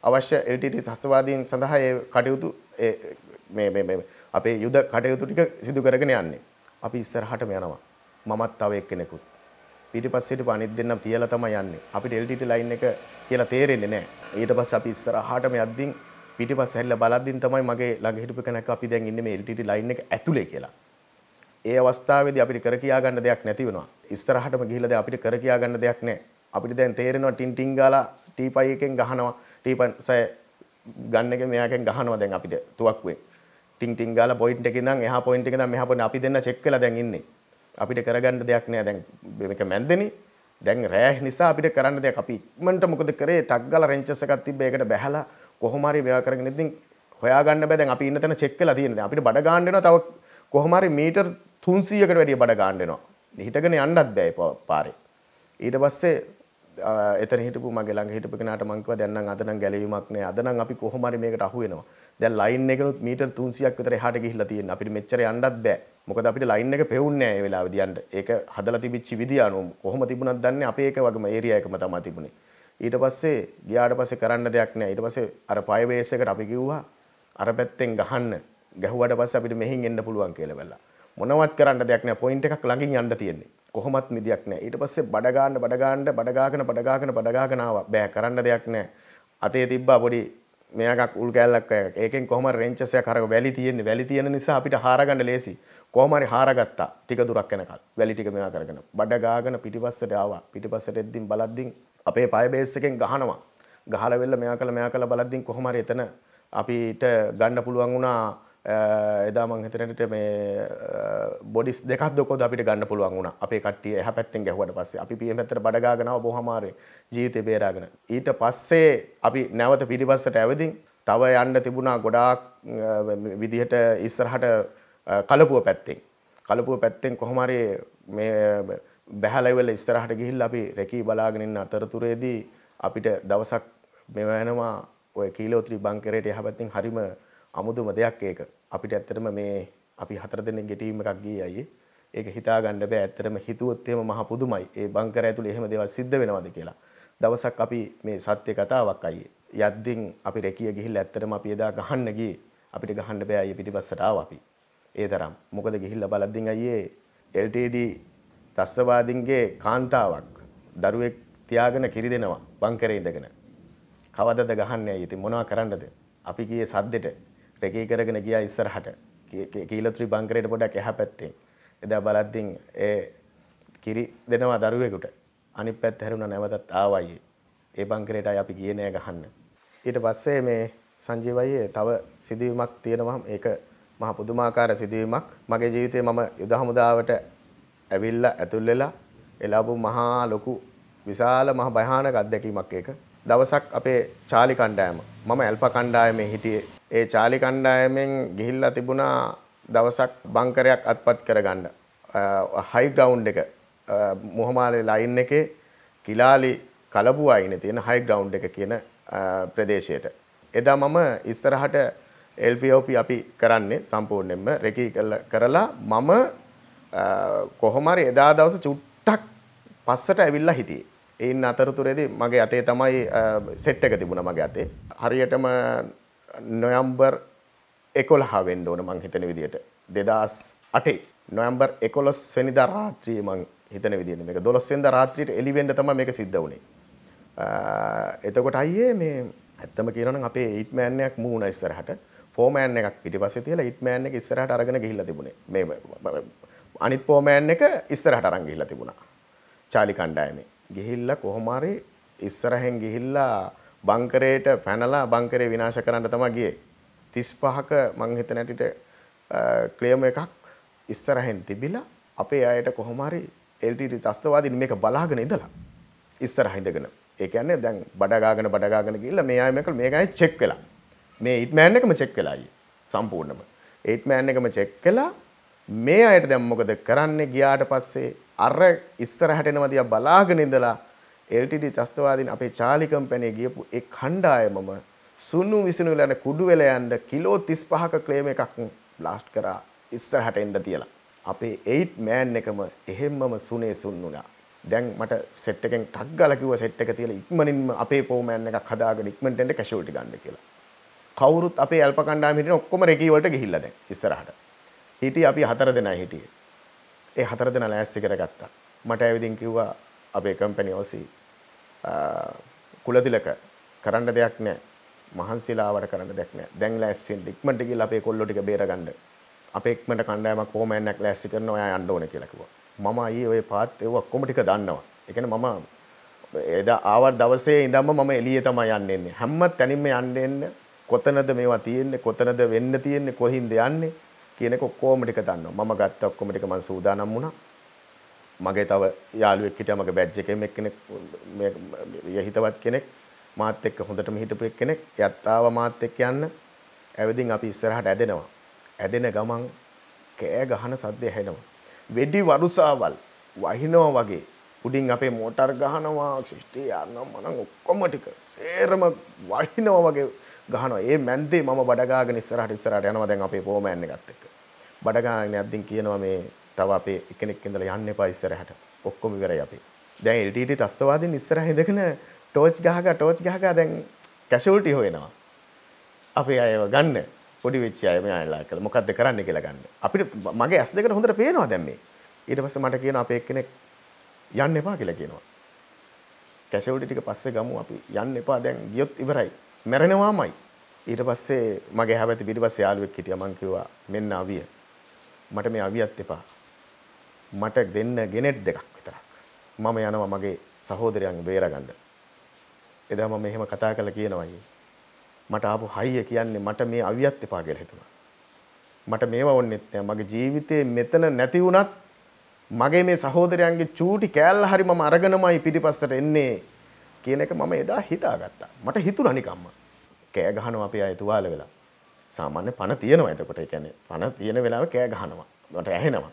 අවශ්‍ය LTT සස්වාදීන් සඳහා ඒ කටයුතු අපේ යුද කටයුතු ටික සිදු කරගෙන යන්නේ. අපි ඉස්සරහටම යනවා. මමත් තව එක්කෙනෙකුත්. ඊට පස්සේට අනිත් දෙන්නම් තියලා තමයි යන්නේ. අපිට LTT line එක කියලා තේරෙන්නේ නැහැ. ඊට පස්සේ අපි ඉස්සරහටම යද්දී පිටිපස්ස හැරිලා බලද්දී තමයි මගේ ළඟ හිටපු කෙනෙක් අපි දැන් ඉන්නේ මේ LTT line එක ඇතුලේ කියලා. ඒ අවස්ථාවේදී අපිට කර කියා ගන්න දෙයක් නැති වෙනවා. ඉස්සරහටම ගිහිල්ලා දැන් අපිට කර කියා ගන්න දෙයක් නැහැ. අපිට දැන් තේරෙනවා ටින් ටින් ගාලා ටීපයි එකෙන් ගහනවා. ටීපන් සෑ ගන්න එක මෙයාකෙන් ගහනවා දැන් අපිට තුවක්කුවෙන් ටින් ටින් ගාලා පොයින්ට් එකේ ඉඳන් එහා පොයින්ට් එකේ ඉඳන් මෙහා පොයින්ට් අපි දෙන්න චෙක් කරලා දැන් ඉන්නේ අපිට කරගන්න දෙයක් නෑ දැන් මේක මැද්දනේ දැන් රෑ නිසා අපිට කරන්න දෙයක් අපි ඉක්මනට මොකද කරේ ටක් ගාලා රෙන්චස් එකක් තිබ්බ ඒකට බැහැලා කොහොම හරි මේවා කරගෙන ඉතින් හොයාගන්න බෑ දැන් අපි ඉන්න තැන චෙක් කරලා තියෙන දැන් අපිට බඩ ගන්න වෙනවා තව කොහොම හරි මීටර් 300කට වැඩිය බඩ ගන්න වෙනවා හිටගෙන යන්නත් බෑ පාරේ ඊට පස්සේ එතන හිටපු මගේ ළඟ හිටපු කෙනාට මං කිව්වා දැන් නම් අද නම් ගැලවීමක් නෑ අද නම් අපි කොහොම හරි මේකට අහු වෙනවා දැන් ලයින් එකනොත් මීටර් 300ක් විතර එහාට ගිහිල්ලා තියෙනවා අපිට මෙච්චර යන්නත් බෑ මොකද අපිට ලයින් එක පෙවුන්නේ නෑ මේ වෙලාවේදී යන්න ඒක හදලා තිබිච්ච විදිය අනුව කොහොම තිබුණත් දන්නේ අපේ එක වගේම ඒරියා එකම තමයි තිබුණේ ඊට පස්සේ ගියාට පස්සේ කරන්න දෙයක් නෑ ඊට පස්සේ අර පය බේස් එකට අපි කිව්වා අර පැත්තෙන් ගහන්න ගැහුවට පස්සේ අපිට මෙහෙන් එන්න පුළුවන් කියලා වෙලා මොනවත් කරන්න දෙයක් නෑ පොයින්ට් එකක් ළඟින් යන්න තියෙන්නේ. කොහොමත් නිදියක් නෑ. ඊට පස්සේ බඩ ගන්න බඩ ගන්න බඩ ගාගෙන බඩ ගාගෙන බඩ ගාගෙන ආවා. බෑ කරන්න දෙයක් නෑ. අතේ තිබ්බා පොඩි මෙයාගක් උල් කැල්ලක් ඒකෙන් කොහම රෙන්චසය කරක වැලි තියෙන්නේ වැලි තියෙන නිසා අපිට හාරගන්න ලේසි කොහමරි හාරගත්තා ටික දුරක් යනකල් වැලි ටික මෙයා කරගෙන බඩ ගාගෙන පිටිපස්සට ආවා පිටිපස්සට එද්දින් බලද්දින් අපේ පය බේස් එකෙන් ගහනවා ගහලා වෙල්ල මෙයා කළ මෙයා කළ බලද්දින් කොහමරි එතන අපිට ගන්න පුළුවන් වුණා එදා මං හිතනට මේ බොඩිස් දෙකක් දොකොද අපිට ගන්න පුළුවන් වුණා. අපේ කට්ටිය එහා පැත්තෙන් ගැහුවට පස්සේ අපි PM පැත්තට බඩගාගෙන ආව බොහොම අමාරුවෙන් ජීවිතේ බේරාගෙන. ඊට පස්සේ අපි නැවත පිටිපස්සට ඇවිදින් තව යන්න තිබුණා ගොඩාක් විදිහට ඉස්සරහට කලපුව පැත්තෙන්. කලපුව පැත්තෙන් කොහොම හරි මේ බැහැලා ඉවල ඉස්සරහට ගිහිල්ලා අපි රැකී බලාගෙන ඉන්න අතරතුරේදී අපිට දවසක් මෙව වෙනවා ඔය කීලෝත්‍රි බංකරේට එහා පැත්තෙන් හරිම අමුදුම දෙයක් ඒක. අපිට ඇත්තටම මේ අපි හතර දෙනෙක් ගෙටීම් එකක් ගියේ අයියේ. ඒක හිතා ගන්න බෑ ඇත්තටම හිතුවොත් එහෙම මහ පුදුමයි. ඒ බංකර ඇතුලේ එහෙම දේවල් සිද්ධ වෙනවද කියලා. දවසක් අපි මේ සත්‍ය කතාවක් අයියේ. යද්දින් අපි රැකිය ගිහිල්ලා ඇත්තටම අපි එදා ගහන්න ගියේ. අපිට ගහන්න බෑ අයියේ පිටිපස්සට ආවා අපි. ඒ තරම්. මොකද ගිහිල්ලා බලද්දින් අයියේ LTD තස්සවාදින්ගේ කාන්තාවක් දරුවෙක් තියාගෙන කිරි දෙනවා බංකරේ ඉඳගෙන. කවදද ගහන්නේ අයියේ? ඉතින් මොනවා කරන්නද? අපි ගියේ සද්දෙට රෙකී කරගෙන ගියා ඉස්සරහට. කීලතුරි බංකරේට පොඩක් එහා පැත්තෙන්. එදා බලද්දී ඒ කිරි දෙනවා දරුවෙකුට. අනිත් පැත්ත හැරුණා නැවතත් ආවයි. ඒ බංකරේට අපි ගියේ නෑ ගහන්න. ඊට පස්සේ මේ සංජීව අයියේ තව සිදුවීමක් තියෙනවා. ඒක මහ පුදුමාකාර සිදුවීමක්. මගේ ජීවිතේ මම යුද හමුදාවට ඇවිල්ලා ඇතුල් වෙලා එළාපු මහා ලොකු විශාල මහ භයානක අත්දැකීමක් ඒක. දවසක් අපේ චාලි කණ්ඩායම මම ඇල්ප කණ්ඩායමේ හිටියේ. ඒ චාලි කණ්ඩායමෙන් ගිහිල්ලා තිබුණා දවසක් බංකරයක් අත්පත් කරගන්න. හයි ග්‍රවුන්් එක මොහමාලේ ලයින් එකේ කිලාලි කලපු අයින තියෙන හයි ග්‍රවුන්් එක කියන ප්‍රදේශයට. එදා මම ඉස්සරහට එල්පෝප අපි කරන්නේ සම්පූර්ණයෙන්ම රෙකී කරලා මම කොහොමරි එදා දවස චුට්ටක් පස්සට ඇවිල්ලා හිටියේ. එයින් අතරතුරේදී මගේ අතේ තමයි සෙට් එක තිබුණා මගේ අතේ. හරියටම නොවැම්බර් 11 වෙන්න ඕන මං හිතන විදියට 2008 නොවැම්බර් 11 වෙනිදා රාත්‍රියේ මං හිතන විදියට මේක 12 වෙනිදා රාත්‍රියට එළි වෙන්න තමයි මේක සිද්ධ වුනේ. එතකොට අයියේ මේ ඇත්තම කියනවනම් අපේ 8 මෑන් එකක් මූණ ඉස්සරහට ෆෝමෑන් එකක් පිටිපස්සේ තියලා 8 මෑන් එක ඉස්සරහට අරගෙන ගිහිල්ලා තිබුණේ. මේ අනිත් ෆෝමෑන් එක ඉස්සරහට අරන් ගිහිල්ලා තිබුණා. චාලි කණ්ඩායමේ. ගිහිල්ලා කොහොම හරි ඉස්සරහෙන් ගිහිල්ලා බංකරේට පැනලා බංකරේ විනාශ කරන්න තමයි ගියේ. 35ක මං හිතන ඇටිට ක්ලේම් එකක් ඉස්සරහෙන් තිබිලා අපේ අයට කොහොම හරි LTT ත්‍ස්තවාදීන් මේක බලාගෙන ඉඳලා ඉස්සරහ ඉඳගෙන. ඒ කියන්නේ දැන් බඩගාගෙන බඩගාගෙන ගිහිල්ලා මේ අය මේක මේකයි චෙක් වෙලා. මේ ඉට්මෑන් එකම චෙක් වෙලා ආයේ සම්පූර්ණයෙන්ම. ඒට්මෑන් එකම චෙක් කළා මේ අයට දැන් මොකද කරන්නේ ගියාට පස්සේ අර ඉස්සරහට එනවා දිහා බලාගෙන ඉඳලා LTD ත්‍රස්තවාදීන් අපේ චාලි කම්පැනි ගියපු ඒ කණ්ඩායමම සුණු විසුණු වෙලා යන කුඩු වෙලා යන්න කිලෝ 35ක ක්ලේම් එකක් බ්ලාස්ට් කරා ඉස්සරහට එන්න තියලා අපේ 8 මෑන් එකම එහෙම්මම සුනේ සුන්නුනා. දැන් මට සෙට් එකෙන් ටක් ගාලා කිව්වා සෙට් එක තියලා ඉක්මනින්ම අපේ පෝමෑන් එකක් හදාගෙන ඉක්මනට එන්න කැෂුවල්ටි ගන්න කියලා. කවුරුත් අපේ අල්ප කණ්ඩායම හිටින ඔක්කොම රෙකී වලට ගිහිල්ලා දැන් ඉස්සරහට. හිටිය අපි හතර දෙනා හිටිය. ඒ හතර දෙනා ලෑස්ති කරගත්තා. මට ඇවිදින් කිව්වා අපේ කම්පැනි ඔසි කුලතිලක කරන්න දෙයක් නැහැ. මහන්සිලාවට කරන්න දෙයක් නැහැ. දැන් ලෑස්ති වෙන්න ඉක්මනට ගිහලා අපේ කොල්ලෝ ටික බේරගන්න. අපේ ඉක්මනට කණ්ඩායමක් කොමෑන්නක් ලෑස්ති කරන ඔයා යන්න ඕනේ කියලා කිව්වා. මම ඊයේ ඔය පාත් ඒව ඔක්කොම ටික දන්නවා. ඒ කියන්නේ මම එදා ආව දවසේ ඉඳන්ම මම එළියේ තමයි යන්න එන්නේ. හැම තැනින්ම යන්න එන්නේ. කොතනද මේවා තියෙන්නේ? කොතනද වෙන්න තියෙන්නේ? කොහින්ද යන්නේ? කියනක ඔක්කොම ටික දන්නවා. මම ගත්ත ඔක්කොම ටික මම සූදානම් වුණා. මගේ තව යාළුවෙක් හිටියා මගේ බැජ් එකෙම එක්කෙනෙක් මේ හිතවත් කෙනෙක් මාත් එක්ක හොඳටම හිටපු එක්කෙනෙක්. එයත් ආවා මාත් එක්ක යන්න. ඇවිදින් අපි ඉස්සරහට ඇදෙනවා. ඇදෙන ගමන් කෑ ගහන සද්දය ඇහෙනවා. වෙඩි වරුසාවල් වහිනවා වගේ උඩින් අපේ මෝටර් ගහනවා ශිෂ්ටි යන්නම් මනම් ඔක්කොම ටික සේරම වහිනවා වගේ ගහනවා. ඒ මැන්දේ මම බඩගාගෙන ඉස්සරහට ඉස්සරහට යනවා දැන් අපේ පොමෑන් එකත් එක්ක. බඩගාගෙන යද්දී කියනවා මේ තව අපේ එකෙක් ඉඳලා යන්න එපා ඉස්සරහට. ඔක්කොම ඉවරයි අපි. දැන් LTT ත්‍ස්තවාදීන් ඉස්සරහ ඉඳගෙන ටෝච් ගහගා ටෝච් ගහගා දැන් කැෂුවල්ටි හොයනවා. අපේ අයව ගන්න. පොඩි වෙච්ච අය මේ අයලා කියලා. මොකද්ද කරන්න කියලා ගන්න. අපිට මගේ ඇස් දෙකට හොඳට පේනවා දැන් මේ. ඊට පස්සේ මට කියනවා අපේ එක්කෙනෙක් යන්න එපා කියලා කියනවා. කැෂවල්ටි ටික පස්සේ ගමු අපි යන්න එපා දැන් ගියොත් ඉවරයි මැරෙනවාමයි. ඊට පස්සේ මගේ හැබැති පිටිපස්සේ යාළුවෙක් හිටියා මං කිව්වා මෙන්න අවිය. මට මේ අවියත් එපා. මට දෙන්න ගෙනෙට් දෙකක් විතරක්. මම යනවා මගේ සහෝදරයන් බේරගන්න. එදා මම එහෙම කතා කරලා කියනවායි. මට ආපු හයිය කියන්නේ මට මේ අවියත් එපා කියලා හිතුණා. මට මේව වොන්නෙත් නෑ. මගේ ජීවිතේ මෙතන නැති වුණත් මගේ මේ සහෝදරයන්ගේ චූටි කෑල්ල හරි මම අරගෙනමයි පිටිපස්සට එන්නේ කියන එක මම එදා හිතාගත්තා. මට හිතුණා නිකම්ම. කෑ ගහනවා අපි අය තුවාල වෙලා. සාමාන්‍ය පණ තියෙනවා එතකොට. ඒ කියන්නේ පණ තියෙන වෙලාව කෑ ගහනවා. මට ඇහෙනවා.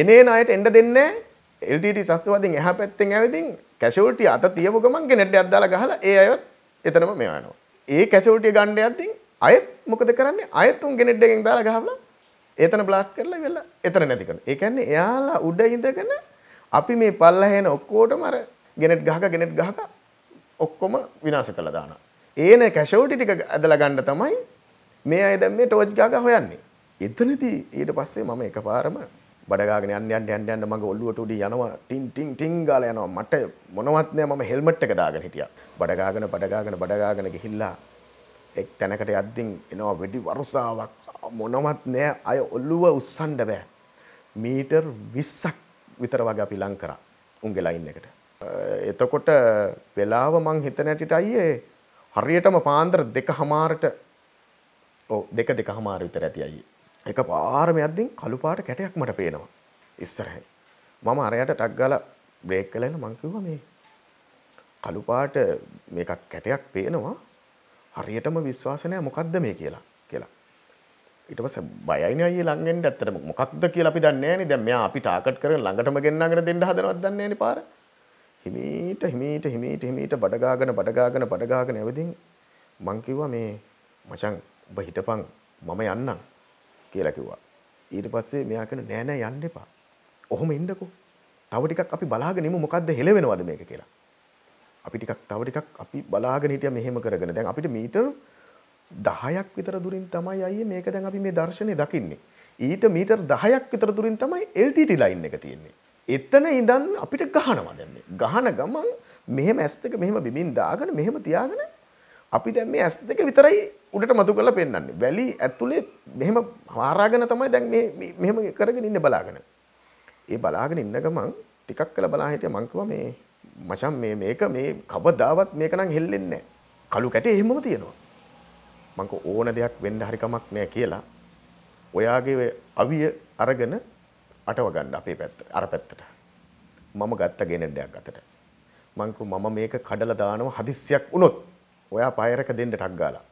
එනේන අයට එන්න දෙන්නේ LTT සස්තවාදීන් එහා පැත්තෙන් ඇවිදින් කැෂුවල්ටි අත තියපු ගමන් ගෙනෙට්ටයක් දාලා ගහලා ඒ අයත් එතනම මෙයා යනවා. ඒ කැෂුවල්ටි ගන්න යද්දී අයත් මොකද කරන්නේ? අයත් උන් ගෙනෙට් එකෙන් දාලා ගහලා එතන බ්ලාක් කරලා ඉවරලා එතන නැති කරනවා. ඒ කියන්නේ එයාලා උඩ ඉඳගෙන අපි මේ පල්ලහැන ඔක්කොටම අර ගෙනෙට් ගහක ගෙනෙට් ගහක ඔක්කොම විනාශ කළා දානවා. ඒන කැෂවටි ටික ඇදලා ගන්න තමයි මේ අය දැන් මේ ටෝච් ගාගා හොයන්නේ. එතනදී ඊට පස්සේ මම එකපාරම බඩගාගෙන යන්න යන්න යන්න යන්න මගේ ඔළුවට උඩින් යනවා ටින් ටින් ටින් ගාලා යනවා මට මොනවත් නෑ මම හෙල්මට් එක දාගෙන හිටියා බඩගාගෙන බඩගාගෙන බඩගාගෙන ගිහිල්ලා එක් තැනකට යද්දින් එනවා වෙඩි වරුසාවක් මොනවත් නෑ අය ඔල්ලුව උස්සන්න බෑ මීටර් 20ක් විතර වගේ අපි ලං කරා උන්ගේ ලයින් එකට එතකොට වෙලාව මං හිත නැටිට අයියේ හරියටම පාන්දර දෙක හමාරට දෙක දෙක හමාර විතර ඇති අයි. එක පාරම යද්දිින් කළුපාට කැටයක් මට පේනවා. ඉස්සරහැ. මම අරයට ටක්ගල බ්‍රේක් කලන මංකිව මේ. කළුපාට මේක් කැටයක් පේනවා හරියටම විශ්වාසනය මොකක්ද මේ කියලා කියලා. ඉටස බයන ලඟෙන් ඇත්තට මොකක්ද කියලා අපි දන්නේ ද මෙයා අපි ටාකට කර ළඟටම ගෙන්න්නගෙන දෙන්න හදනවත් දන්නේ පාර හිමීට හිමීට හිමීට හිමීට බඩගාගෙන බඩගාගෙන බඩගාගෙන ඇවිදින් මං කිව්වා මේ මචං ඔබ හිටපන් මම යන්නම් කියලා කිව්වා. ඊට පස්සේ මෙයා කියන නෑ නෑ යන්න එපා. ඔහොම ඉන්නකෝ. තව ටිකක් අපි බලාගෙන ඉමු මොකද්ද හෙලවෙනවද මේක කියලා. අපි ටිකක් තව ටිකක් අපි බලාගෙන හිටියා මෙහෙම කරගෙන. දැන් අපිට මීටර් 10ක් විතර දුරින් තමයි අයියේ මේක දැන් අපි මේ දර්ශනේ දකින්නේ. ඊට මීටර් 10ක් විතර දුරින් තමයි LTT ලයින් එක තියෙන්නේ. එතන ඉඳන් අපිට ගහනවා දැන් මේ. ගහන ගමන් මෙහෙම ඇස් දෙක මෙහෙම බිමින් දාගෙන මෙහෙම තියාගෙන අපි දැන් මේ ඇස් දෙක විතරයි උඩට මතු කරලා පෙන්වන්නේ. වැලි ඇතුලේ මෙහෙම හාරාගෙන තමයි දැන් මේ මෙහෙම කරගෙන ඉන්න බලාගෙන. ඒ බලාගෙන ඉන්න ගමන් ටිකක් කළ බලා හිටිය මං කිව්වා මේ මචං මේ මේක මේ කවදාවත් මේක නම් හෙල්ලෙන්නේ නැහැ. කළු කැටේ එහෙමම තියෙනවා. මං ඕන දෙයක් වෙන්න හරි කමක් නැහැ කියලා. ඔයාගේ අවිය අරගෙන අටව ගන්න අපේ පැත්ත අර පැත්තට. මම ගත්ත ගෙනඩයක් අතට. මං මම මේක කඩලා දානවා හදිස්සියක් වුණොත් ඔයා පයරක දෙන්න ටක් ගාලා.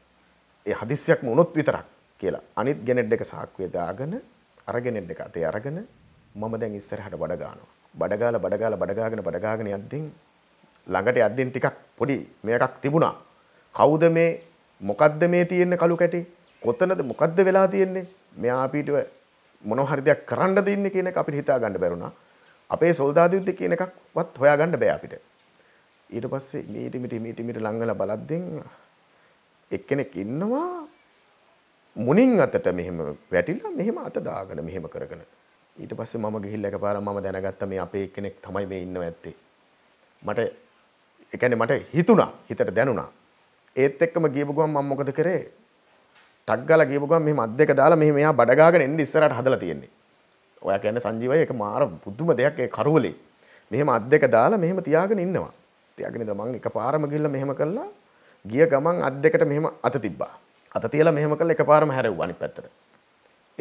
ඒ හදිස්සියක්ම වුණොත් විතරක් කියලා. අනිත් ගෙනඩ් එක සාක්කුවේ දාගෙන අර ගෙනඩ් එක අතේ අරගෙන මම දැන් ඉස්සරහට බඩ ගන්නවා. බඩ ගාලා බඩ ගාලා බඩ ගාගෙන බඩ ගාගෙන යද්දී ළඟට යද්දී ටිකක් පොඩි මේකක් තිබුණා. කවුද මේ මොකද්ද මේ තියෙන්නේ කළු කැටි? කොතනද මොකද්ද වෙලා තියෙන්නේ? මෙයා අපිට මොනහරිදයක් කරන්න දෙන්න කියන අපි හිතා ගණඩ බැරුණා අපේ සොල්දාදයුද්ධ කියන එකක්වත් හොයා ගණඩ බෑ අපිට ඊට පස්සේ මීටිමිට මීටිමිට ලංගල බලද්දෙන් එක්කෙනෙක් ඉන්නවා මුනින් අතට මෙහෙම වැටිලා මෙහෙම අත දාගෙන මෙහෙම කරගෙන ඊට පස්සේ මම ගිහිල්ලා එකපාර මම දැනගත්ත මේ අපේ එක්කෙනෙක් තමයි මේ ඉන්නව ඇත්තේ මට ඒ කියන්නේ මට හිතුණා හිතට දැනුණා ඒත් එක්කම ගියපු ගමන් මම මොකද කරේ ටක් ගාලා කියපු ගමන් මෙහෙම අත් දෙක දාලා මෙහෙම එයා බඩ ගාගෙන එන්න ඉස්සරහට හදලා තියෙන්නේ. ඔයා කියන්නේ සංජීවයි ඒක මාර පුදුම දෙයක් ඒ කරවලේ. මෙහෙම අත් දෙක දාලා මෙහෙම තියාගෙන ඉන්නවා. තියාගෙන ඉඳලා මම එකපාරම ගිහලා මෙහෙම කළා. ගිය ගමන් අත් දෙකට මෙහෙම අත තිබ්බා. අත තියලා මෙහෙම කළා එකපාරම හැරෙව්වා අනිත් පැත්තට.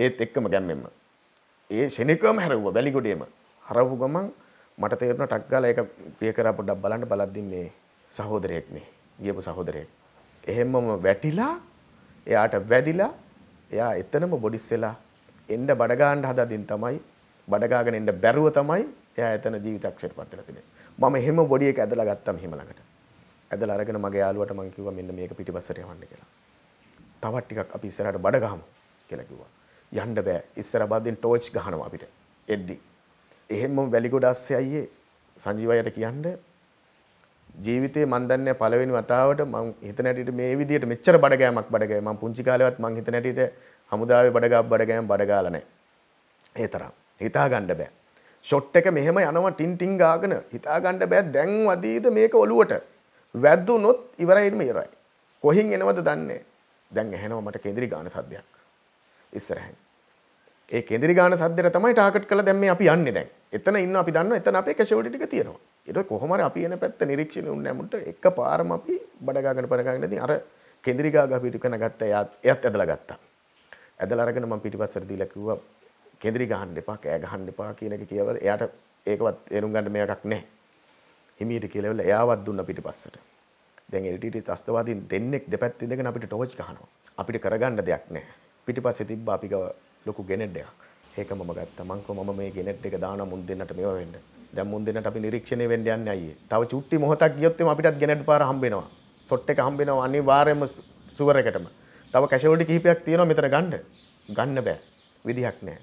ඒත් එක්කම ගැම්මෙන්ම. ඒ ශෙනිකවම හැරෙව්වා බැලිගොඩේම. හරවපු ගමන් මට තේරුණා ටක් ගාලා ඒක ප්‍රිය කරා පොඩ්ඩක් බලන්න බලද්දි මේ සහෝදරයෙක් මේ. ගියපු සහෝදරයෙක්. එහෙම්මම වැටිලා එයාට වැදිලා එයා එතනම බොඩිස් වෙලා එන්න බඩගාන්න හදමින් තමයි බඩගාගෙන එන්න බැරුව තමයි එයා එතන ජීවිතක්ෂයට පත් වෙලා තිනේ. මම එහෙම බොඩි එක ඇදලා ගත්තා මෙහෙම ළඟට. ඇදලා අරගෙන මගේ යාළුවට මම කිව්වා මෙන්න මේක පිටිපස්සට යවන්න කියලා. තවත් ටිකක් අපි ඉස්සරහට බඩ ගහමු කියලා කිව්වා. යන්න බෑ. ඉස්සර බද්දෙන් ටෝච් ගහනවා අපිට. එද්දි. එහෙම්ම වැලිගොඩ අස්සේ අයියේ සංජීවයට කියන්නේ ජීවිතේ මන් දන්නේ පළවෙනි වතාවට මං හිතන හැටියට මේ විදියට මෙච්චර බඩගෑමක් බඩගෑම මං පුංචි කාලෙවත් මං හිතන හැටියට හමුදාවේ බඩගාප් බඩගෑම් බඩගාලා නැහැ. ඒ තරම් හිතා ගන්න බෑ. ෂොට් එක මෙහෙම යනවා ටින් ටින් ගාගෙන හිතා ගන්න බෑ දැන් වදීද මේක ඔලුවට. වැද්දුනොත් ඉවරයිම ඉවරයි. කොහින් එනවද දන්නේ. දැන් ඇහෙනවා මට කේන්ද්‍රි ගාන සද්දයක්. ඉස්සරහින්. ඒ කේන්ද්‍රි ගාන සද්දෙට තමයි ටාගට් කළා දැන් මේ අපි යන්නේ දැන්. එතන ඉන්න අපි දන්න එතන අපේ කැෂවලට ටික තියෙනවා. ඒක කොහොමද අපි එන පැත්ත නිරීක්ෂණය වුණ නැමුට එක පාරම අපි බඩගාගෙන පරගාගෙන ඉතින් අර කෙන්දිරිගාග අපි ටිකන ගත්ත එයාත් එයාත් ඇදලා ගත්තා. ඇදලා අරගෙන මම පිටිපස්සට දීලා කිව්වා කෙන්දිරි ගහන්න එපා කෑ ගහන්න එපා කියන එක කියවල එයාට ඒකවත් තේරුම් ගන්න මේකක් නැහැ. හිමීට කියලාවල එයාවත් දුන්න පිටිපස්සට. දැන් එල්ටීටී තස්තවාදීන් දෙන්නෙක් දෙපැත්ත ඉඳගෙන අපිට ටෝච් ගහනවා. අපිට කරගන්න දෙයක් නැහැ. පිටිපස්සේ තිබ්බා අපි ගව ලොකු ගෙනෙඩ් එකක්. ඒක මම ගත්තා. මං කිව්වා මම මේ ගෙනෙට් එක දානවා මුන් දෙන්නට මේවා වෙන්න. දැන් මුන් දෙන්නට අපි නිරීක්ෂණය වෙන්න යන්නේ අයියේ. තව චුට්ටි මොහොතක් ගියොත් එම අපිටත් ගෙනෙට් පාර හම්බ වෙනවා. සොට් එක හම්බ වෙනවා අනිවාර්යයෙන්ම සුවර් එකටම. තව කැෂුවල්ටි කිහිපයක් තියෙනවා මෙතන ගන්න. ගන්න බෑ. විදිහක් නෑ.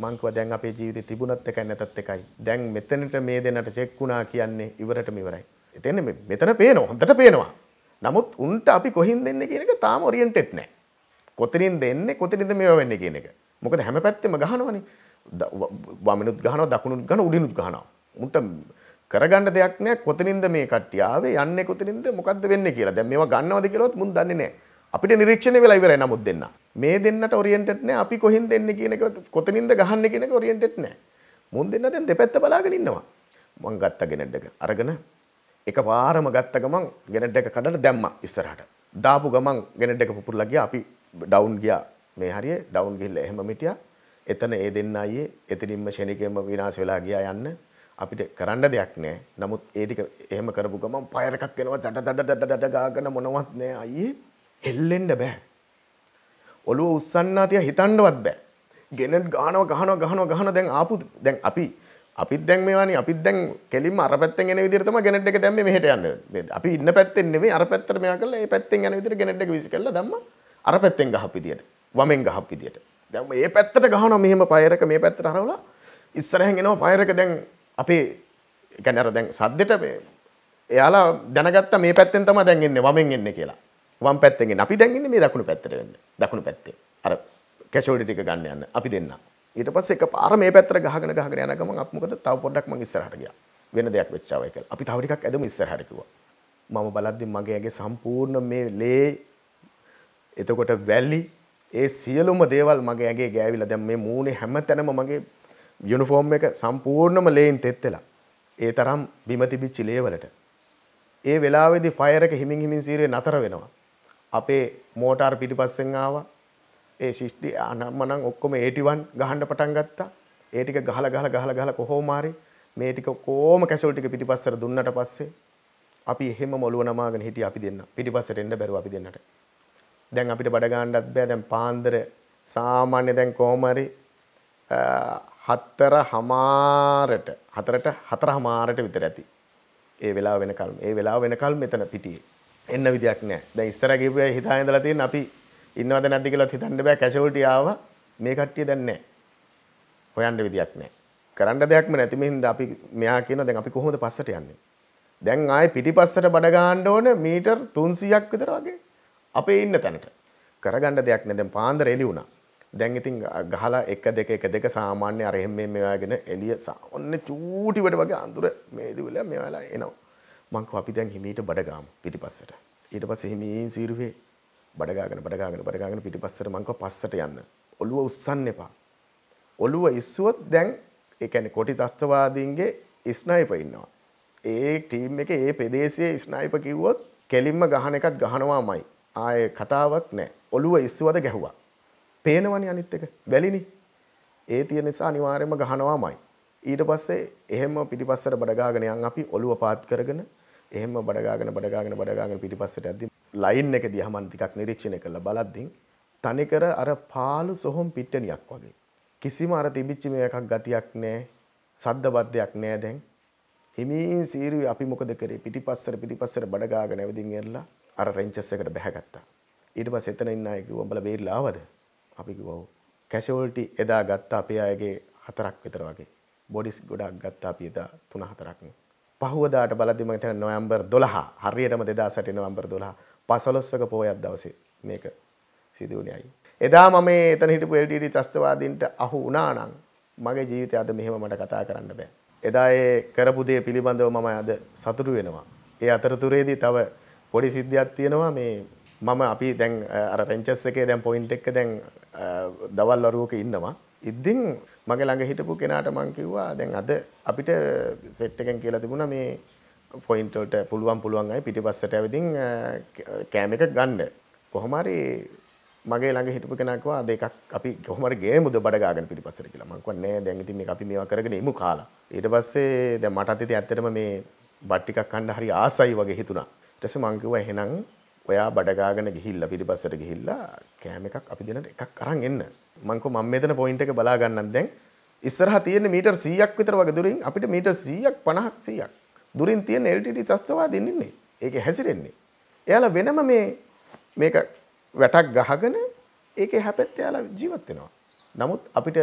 මං කිව්වා දැන් අපේ ජීවිතේ තිබුණත් එකයි නැතත් එකයි. දැන් මෙතනට මේ දෙන්නට චෙක් වුණා කියන්නේ ඉවරටම ඉවරයි. එතන මෙතන පේනවා. හොඳට පේනවා. නමුත් උන්ට අපි කොහින් දෙන්නේ කියන එක තාම ඔරියන්ටෙඩ් නැහැ. කොතනින් දෙන්නේ කොතනින්ද මේවා වෙන්නේ කියන එක. මොකද හැම පැත්තෙම ගහනවනේ වමනුත් ගහනවා දකුණුත් ගහන උඩිනුත් ගහනවා උන්ට කරගන්න දෙයක් නෑ කොතනින්ද මේ කට්ටිය ආවේ යන්නේ කොතනින්ද මොකද්ද වෙන්නේ කියලා දැන් මේවා ගන්නවද කියලාවත් මුන් දන්නේ නෑ අපිට නිරීක්ෂණය වෙලා ඉවරයි නමුත් දෙන්න මේ දෙන්නට ඔරියන්ටඩ් නෑ අපි කොහින්ද එන්නේ කියන එක කොතනින්ද ගහන්නේ කියන එක ඔරියන්ටඩ් නෑ මුන් දෙන්න දැන් දෙපැත්ත බලාගෙන ඉන්නවා මං ගත්ත ගෙනඩ් එක අරගෙන එක පාරම ගත්ත ගමන් ගෙනඩ් එක කඩලා දැම්මා ඉස්සරහට දාපු ගමන් ගෙනඩ් එක පුපුරලා ගියා අපි ඩවුන් ගියා මේ හරිය ඩවුන් ගිහිල්ලා එහෙම මිටියා එතන ඒ දෙන්න අයියේ එතනින්ම ෂණිකෙම විනාශ වෙලා ගියා යන්න අපිට කරන්න දෙයක් නෑ. නමුත් ඒ ටික එහෙම කරපු ගමන් ෆයර් එකක් එනවා ඩඩ ඩඩ ඩඩ ගාගෙන මොනවත් නෑ අයියේ හෙල්ලෙන්න බෑ. ඔළුව උස්සන්නා තියා හිතන්නවත් බෑ. ගෙනත් ගහනවා ගහනවා ගහනවා ගහනවා දැන් ආපු දැන් අපි අපිත් දැන් මේවානේ අපිත් දැන් කෙලින්ම අර පැත්තෙන් එන විදිහට තමයි ගෙනට් එක දැම්මේ මෙහෙට යන්නේ. අපි ඉන්න පැත්තෙන් නෙමෙයි අර පැත්තට මෙයා කළා ඒ පැත්තෙන් යන විදිහට ගෙනට් එක විසි කළා දැම්මා අර පැත්තෙන් ගහපු විදිහට. වමෙන් ගහක් විදියට දැම ඒ පැත්තට ගහන මෙහෙම පයරක මේ පැත්තට හරවලා ඉස්සරහැගෙනවා පයරක දැන් අපේ ගැනර දැන් සද්දට මේ එයාලා දැනගත්ත මේ පැත්තෙන් තම දැන්ගන්න වමෙන් එන්න කියලා වම් පැත්තෙන් අපි දැන්ගන්න මේ දකුණු පැත්තට වෙන්න දකුණු පැත්තේ අර කැෂෝඩි ටික ගන්න යන්න අපි දෙන්න ඊට පස්සේ එකපාර මේ පැත්තට ගහගෙන ගහගෙන යන ගමන් අපි මොකද තව පොඩ්ඩක් මං ඉස්සරහට ගියා වෙන දෙයක් වෙච්චා වයි කියලා අපි තව ටිකක් ඇදම ඉස්සරහට කිව්වා මම බලද්දි මගේ ඇගේ සම්පූර්ණ මේ ලේ එතකොට වැලි ඒ සියලුම දේවල් මගේ ඇගේ ගෑවිලා දැන් මේ මූණේ හැම තැනම මගේ යුනිෆෝම් එක සම්පූර්ණම ලේන් තෙත් වෙලා. ඒ තරම් බිම තිබිච්ච ලේවලට. ඒ වෙලාවේදී ෆයර් එක හිමින් හිමින් සීරුවේ නතර වෙනවා. අපේ මෝටාර් පිටිපස්සෙන් ආවා. ඒ ශිෂ්ටි අනම්මනම් ඔක්කොම 81 ගහන්න පටන් ගත්තා. ඒ ටික ගහලා ගහලා ගහලා ගහලා කොහොම හරි මේ ටික කොහොම කැසල් ටික පිටිපස්සට දුන්නට පස්සේ අපි එහෙම මොළුව නමාගෙන හිටිය අපි දෙන්න පිටිපස්සට එන්න බැරුව අපි දෙන්නට දැන් අපිට බඩගාණ්ඩත් බෑ දැන් පාන්දර සාමාන්‍ය දැන් කෝමරි හත්තර හමාරට හතරට හතර හමාරට විතර ඇති ඒ වෙලා වෙනකල් ඒ වෙලා වෙනකල් මෙතන පිටියේ එන්න විදියක් නෑ දැන් ඉස්සර ගිහුවා හිතා ඉඳලා තියෙන අපි ඉන්නවද නැද්ද කියලා හිතන්න බෑ කැෂුවල්ටි ආව මේ කට්ටිය දැන් නෑ හොයන්න විදියක් නෑ කරන්න දෙයක්ම නැති මේ හින්දා අපි මෙයා කියනවා දැන් අපි කොහොමද පස්සට යන්නේ දැන් ආයේ පිටිපස්සට බඩ ගන්න ඕන මීටර් 300ක් විතර වගේ අපේ ඉන්න තැනට කරගන්න දෙයක් නැ දැන් පාන්දර එළි වුණා. දැන් ඉතින් ගහලා එක දෙක එක දෙක සාමාන්‍ය අර එහෙම මේ වයාගෙන එළිය ඔන්න චූටි වැඩ වගේ අඳුර මේ දිවිලා මේ වෙලා එනවා. මං කිව්වා අපි දැන් හිමීට බඩගාමු පිටිපස්සට. ඊට පස්සේ හිමීන් සීරුවේ බඩගාගෙන බඩගාගෙන බඩගාගෙන පිටිපස්සට මං කිව්වා පස්සට යන්න. ඔළුව උස්සන්න එපා. ඔළුව ඉස්සුවොත් දැන් ඒ කියන්නේ කොටි තස්තවාදීන්ගේ ස්නයිපර් ඉන්නවා. ඒ ටීම් එකේ ඒ ප්‍රදේශයේ ස්නයිපර් කිව්වොත් කෙලින්ම ගහන එකත් ගහනවාමයි. ආය කතාවක් නෑ ඔළුව ඉස්සුවද ගැහුවා. පේනවනි අනිත් එක වැලිනි ඒ තියෙන නිසා අනිවාර්යයෙන්ම ගහනවාමයි. ඊට පස්සේ එහෙම පිටිපස්සට බඩගාගෙන යන් අපි ඔළුව පාත් කරගෙන එහෙම බඩගාගෙන බඩගාගෙන බඩගාගෙන පිටිපස්සට යද්දි ලයින් එක දිහා මම ටිකක් නිරීක්ෂණය කරලා බලද්දී තනිකර අර පාළු සොහොන් පිට්ටනියක් වගේ. කිසිම අර තිබිච්ච මේකක් ගතියක් නෑ. සද්දබද්දයක් නෑ දැන්. හිමීන් සීරුවේ අපි මොකද කරේ පිටිපස්සට පිටිපස්සට බඩගාගෙන ඇවිදින් එරලා අර රෙන්චස් එකට බැහැගත්තා. ඊට පස්සේ එතන ඉන්න අය කිව්වා උඹලා බේරිලා ආවද? අපි කිව්වා ඔව්. කැෂුවල්ටි එදා ගත්ත අපේ අයගේ හතරක් විතර වගේ. බොඩිස් ගොඩක් ගත්තා අපි එදා තුන හතරක්. පහුවදාට බලද්දි මම හිතන්නේ නොවැම්බර් 12 හරියටම 2008 නොවැම්බර් 12 15ක පොයක් දවසේ මේක සිදු වුණේ අයියේ. එදා මම එතන හිටපු එල්ටඩ ත්‍රස්තවාදීන්ට අහු උනානං මගේ ජීවිතය අද මෙහෙම මට කතා කරන්න බෑ. එදා ඒ කරපුදේ පිළිබඳව මම අද සතුරු වෙනවා. ඒ අතරතුරේදී තව පොඩි සිද්ධියක් තියෙනවා මේ මම අපි දැන් අර රෙන්චස් එකේ දැන් පොයින්ට් එක දැන් දවල් වරුවක ඉන්නවා. ඉතින් මගේ ළඟ හිටපු කෙනාට මං කිව්වා දැන් අද අපිට සෙට් එකෙන් කියලා තිබුණා මේ පොයින්ට් වලට පුළුවන් පුළුවන් අය පිටිපස්සට ඇවිදින් කෑම එක ගන්න. කොහොම හරි මගේ ළඟ හිටපු කෙනා කිව්වා අද එකක් අපි කොහොම හරි ගේමුද බඩ ගාගෙන පිටිපස්සට කියලා. මං කිව්වා නෑ දැන් ඉතින් මේක අපි මේවා කරගෙන ඉමු කාලා. ඊට පස්සේ දැන් මටත් ඉතින් ඇත්තටම මේ බත් ටිකක් කන්න හරි ආසයි වගේ හිතුණා. ඊට පස්සේ මං කිව්වා එහෙනම් ඔයා බඩගාගෙන ගිහිල්ලා පිටිපස්සට ගිහිල්ලා කෑම එකක් අපි දෙනට එකක් අරන් එන්න. මං කෝ මම මෙතන පොයින්ට් එක බලා ගන්නම් දැන්. ඉස්සරහා තියෙන මීටර් 100ක් විතර වගේ දුරින් අපිට මීටර් 100ක් 50ක් 100ක් දුරින් තියෙන LTT ත්‍ස්තවාදීන් ඉන්නේ. ඒකේ හැසිරෙන්නේ. එයාලා වෙනම මේ මේක වැටක් ගහගෙන ඒකේ හැපෙත් එයාලා ජීවත් වෙනවා. නමුත් අපිට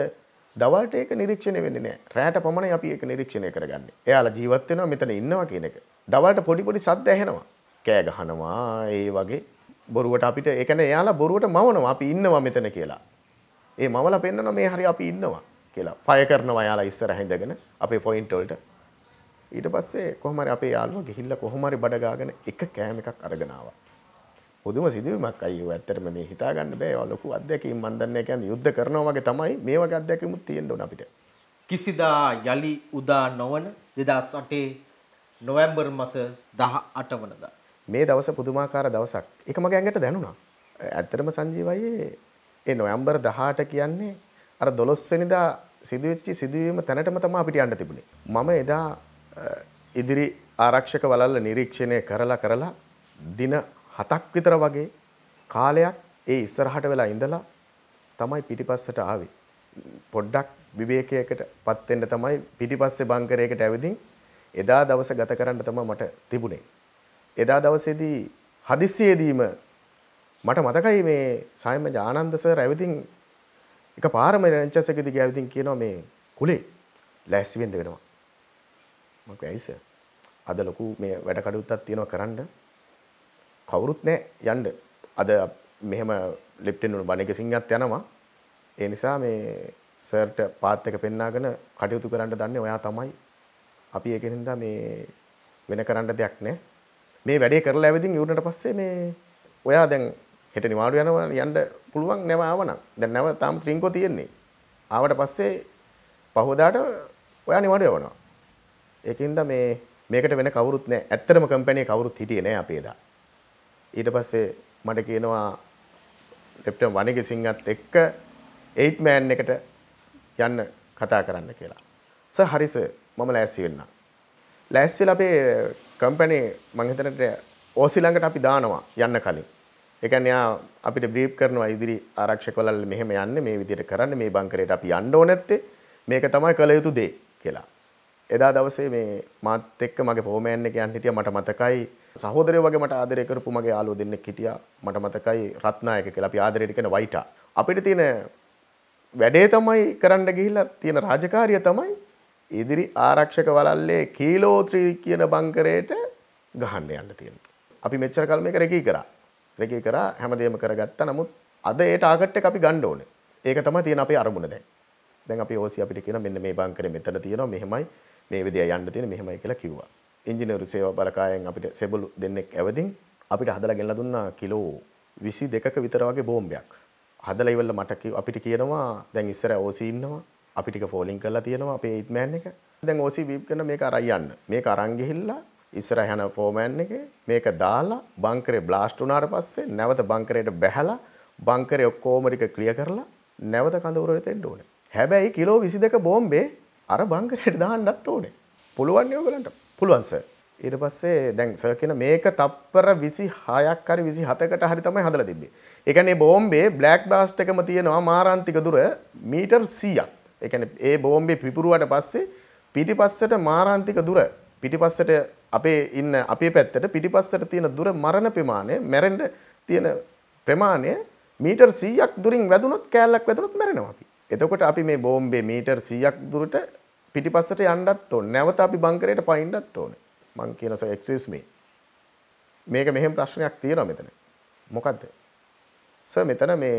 දවල්ට ඒක නිරීක්ෂණය වෙන්නේ නැහැ. රැයට පමණයි අපි ඒක නිරීක්ෂණය කරගන්නේ. එයාලා ජීවත් වෙනවා මෙතන ඉන්නවා කියන එක. දවල්ට පොඩි පොඩි සද්ද ඇහෙනවා. කෑ ගහනවා ඒ වගේ බොරුවට අපිට එකන එයාලා බොරුවට මවනවා අපි ඉන්නවා මෙතන කියලා. ඒ මවල පෙන්න්නන මේ හරි අපි ඉන්නවා කියලා පය කරනවා යාලා ඉස්සර හැඳගෙන අපේ පොයින්ටොල්ට ඊට පස්සේ කොහමරි අපේ යාලුව ගිහිල්ල කොහොමරි බඩගාගෙන එක කෑම එකක් අරගෙනාව. පුදුම සිදුවීමක් අයෝ ඇත්තරම මේ හිතාගන්න බෑ ඔලොකු අධ්‍යැකින් මන්දන්න එකැන යුද්ධ කරනවාගේ තමයි මේ වගේ අධ්‍යැකමුත් තියෙන්ඩ අපිට. කිසිදා යළි උදා නොවන දෙදස් වටේ නොවැම්බර් මස දහ අටවනදා. මේ දවස පුදුමාකාර දවසක් එක මගේ ඇඟට දැනුණා. ඇත්තටම සංජීවයේ ඒ නොවැම්බර් 18 කියන්නේ අර 12 වෙනිදා සිදුවෙච්ච සිදුවීම තැනටම තමයි අපිට යන්න තිබුණේ. මම එදා ඉදිරි ආරක්ෂක වලල්ල නිරීක්ෂණය කරලා කරලා දින 7ක් විතර වගේ කාලයක් ඒ ඉස්සරහට වෙලා ඉඳලා තමයි පිටිපස්සට ආවේ. පොඩ්ඩක් විවේකයකට පත් වෙන්න තමයි පිටිපස්සේ බංකරයකට ඇවිදින් එදා දවස ගත කරන්න තමයි මට තිබුණේ. එදා දවසේදී හදිස්සියේදීම මට මතකයි මේ සයිමජ ආනන්ද සර් ඇවිතින් එක පාරම රංචස් එකදී ගියා ඇවිතින් කියනවා මේ කුලේ ලෑස්ති වෙන්න වෙනවා මම ඇයිස අද ලොකු මේ වැඩ කඩුත්තක් තියෙනවා කරන්න කවුරුත් නැහැ යන්න අද මෙහෙම ලෙප්ටෙන් උණු බණ එක සිංහත් යනවා ඒ නිසා මේ සර්ට පාත් එක පෙන්නාගෙන කටයුතු කරන්න දන්නේ ඔයා තමයි අපි ඒකෙන් හින්දා මේ වෙන කරන්න දෙයක් නැහැ මේ වැඩේ කරලා ඇවිදින් ඉවරනට පස්සේ මේ ඔයා දැන් හෙට නිවාඩු යනවා යන්න පුළුවන් නැව ආවනම්. දැන් නැව තාම ත්‍රිංකෝ තියෙන්නේ. ආවට පස්සේ පහවදාට ඔයා නිවාඩු යවනවා. ඒකින්ද මේ මේකට වෙන කවුරුත් නැහැ. ඇත්තටම කම්පැනි කවුරුත් හිටියේ නැහැ අපේ දා. ඊට පස්සේ මට කියනවා ලෙප්ටන් වනිගේ සිංහත් එක්ක 8 මෑන් එකට යන්න කතා කරන්න කියලා. සර් හරි සර් මම ලෑස්ති වෙන්නම්. ලෑස්වෙල අපේ කම්පැනේ මංහිතනට ඕසිලඟට අපි දානවා යන්න කලින්. එකන්යා අපිට බ්‍රීප් කරනවා ඉදිරි ආරක්ෂකවලල් මෙහෙම යන්න මේ විදියට කරන්න මේ බංකරයට අපි අන්ඩ ඕනැත්තේ මේක තමයි කළ යුතු දේ කියලා. එදා දවසේ මේ මාත් එක්ක මගේ පෝමෑන් එක යන්න හිටිය මට මතකයි සහෝදරය වගේ මට ආදරය කරපු මගේ යාළුවෝ දෙන්නෙක් හිටියා මට මතකයි රත්නායක කියලා අපි ආදරයට කියන වයිටා අපිට තියෙන වැඩේ තමයි කරන්න ගිහිල්ලා තියෙන රාජකාරිය තමයි ඉදිරි ආරක්ෂක වලල්ලේ කීලෝත්‍රී කියන බංකරයට ගහන්න යන්න තියෙන. අපි මෙච්චර කල් මේක රැකී කරා. රැකී කරා හැමදේම කරගත්තා. නමුත් අද ඒ ටාගට් එක අපි ගන්න ඕනේ. ඒක තමයි තියෙන අපේ අරමුණ දැන්. දැන් අපි OC අපිට කියන මෙන්න මේ බංකරේ මෙතන තියෙනවා මෙහෙමයි මේ විදියට යන්න තියෙන මෙහෙමයි කියලා කිව්වා. ඉංජිනේරු සේවා බලකායෙන් අපිට සෙබළු දෙන්නෙක් ඇවදින් අපිට හදලා ගෙනලා දුන්නා කිලෝ 22ක විතර වගේ බෝම්බයක්. හදලා ඉවරලා මට අපිට කියනවා දැන් ඉස්සර OC ඉන්නවා අපි ටික ෆෝලින් කරලා තියෙනවා අපේ 8මෑන් එක. දැන් OC බීප් කරන මේක අරන් යන්න. මේක අරන් ගිහිල්ලා ඉස්සරහ යන 4මෑන් එකේ මේක දාලා බංකරේ බ්ලාස්ට් වුණාට පස්සේ නැවත බංකරේට බැහැලා බංකරේ ඔක්කොම ටික ක්ලියර් කරලා නැවත කඳවුරට එන්න ඕනේ. හැබැයි කිලෝ 22ක බෝම්බේ අර බංකරේට දාන්නත් ඕනේ. පුළුවන් නේ ඔයගලන්ට? පුළුවන් සර්. ඊට පස්සේ දැන් සර් කියන මේක තප්පර 26ක් හරි 27කට හරි තමයි හදලා තිබ්බේ. ඒ කියන්නේ බෝම්බේ බ්ලැක් බ්ලාස්ට් එකම තියෙනවා මාරාන්තික දුර මීටර් 100ක්. එකන ඒ බෝම්බේ පිපුරුවට පස්සේ පිටිපස්සට මාරාන්තික දුර පිටිපස්සට අපේ ඉන්න අපේ පැත්තට පිටිපස්සට තියෙන දුර මරණ ප්‍රමාණය මැරෙන්ඩ තියෙන ප්‍රමාණය මීටර් සීයක් දුරින් වැදුනොත් කෑල්ලක් වැදුනොත් මැරෙනවා අපි. එතකොට අපි මේ බෝම්බේ මීටර් සීයක් දුරට පිටිපස්සට යන්නත් ඕන නැවත අපි බංකරයට පයින්ඩත් ඕන මං කියනස එක්ස් මේ මේක මෙහෙම ප්‍රශ්නයක් තියෙනවා මෙතන මොකක්ද ස මෙතන මේ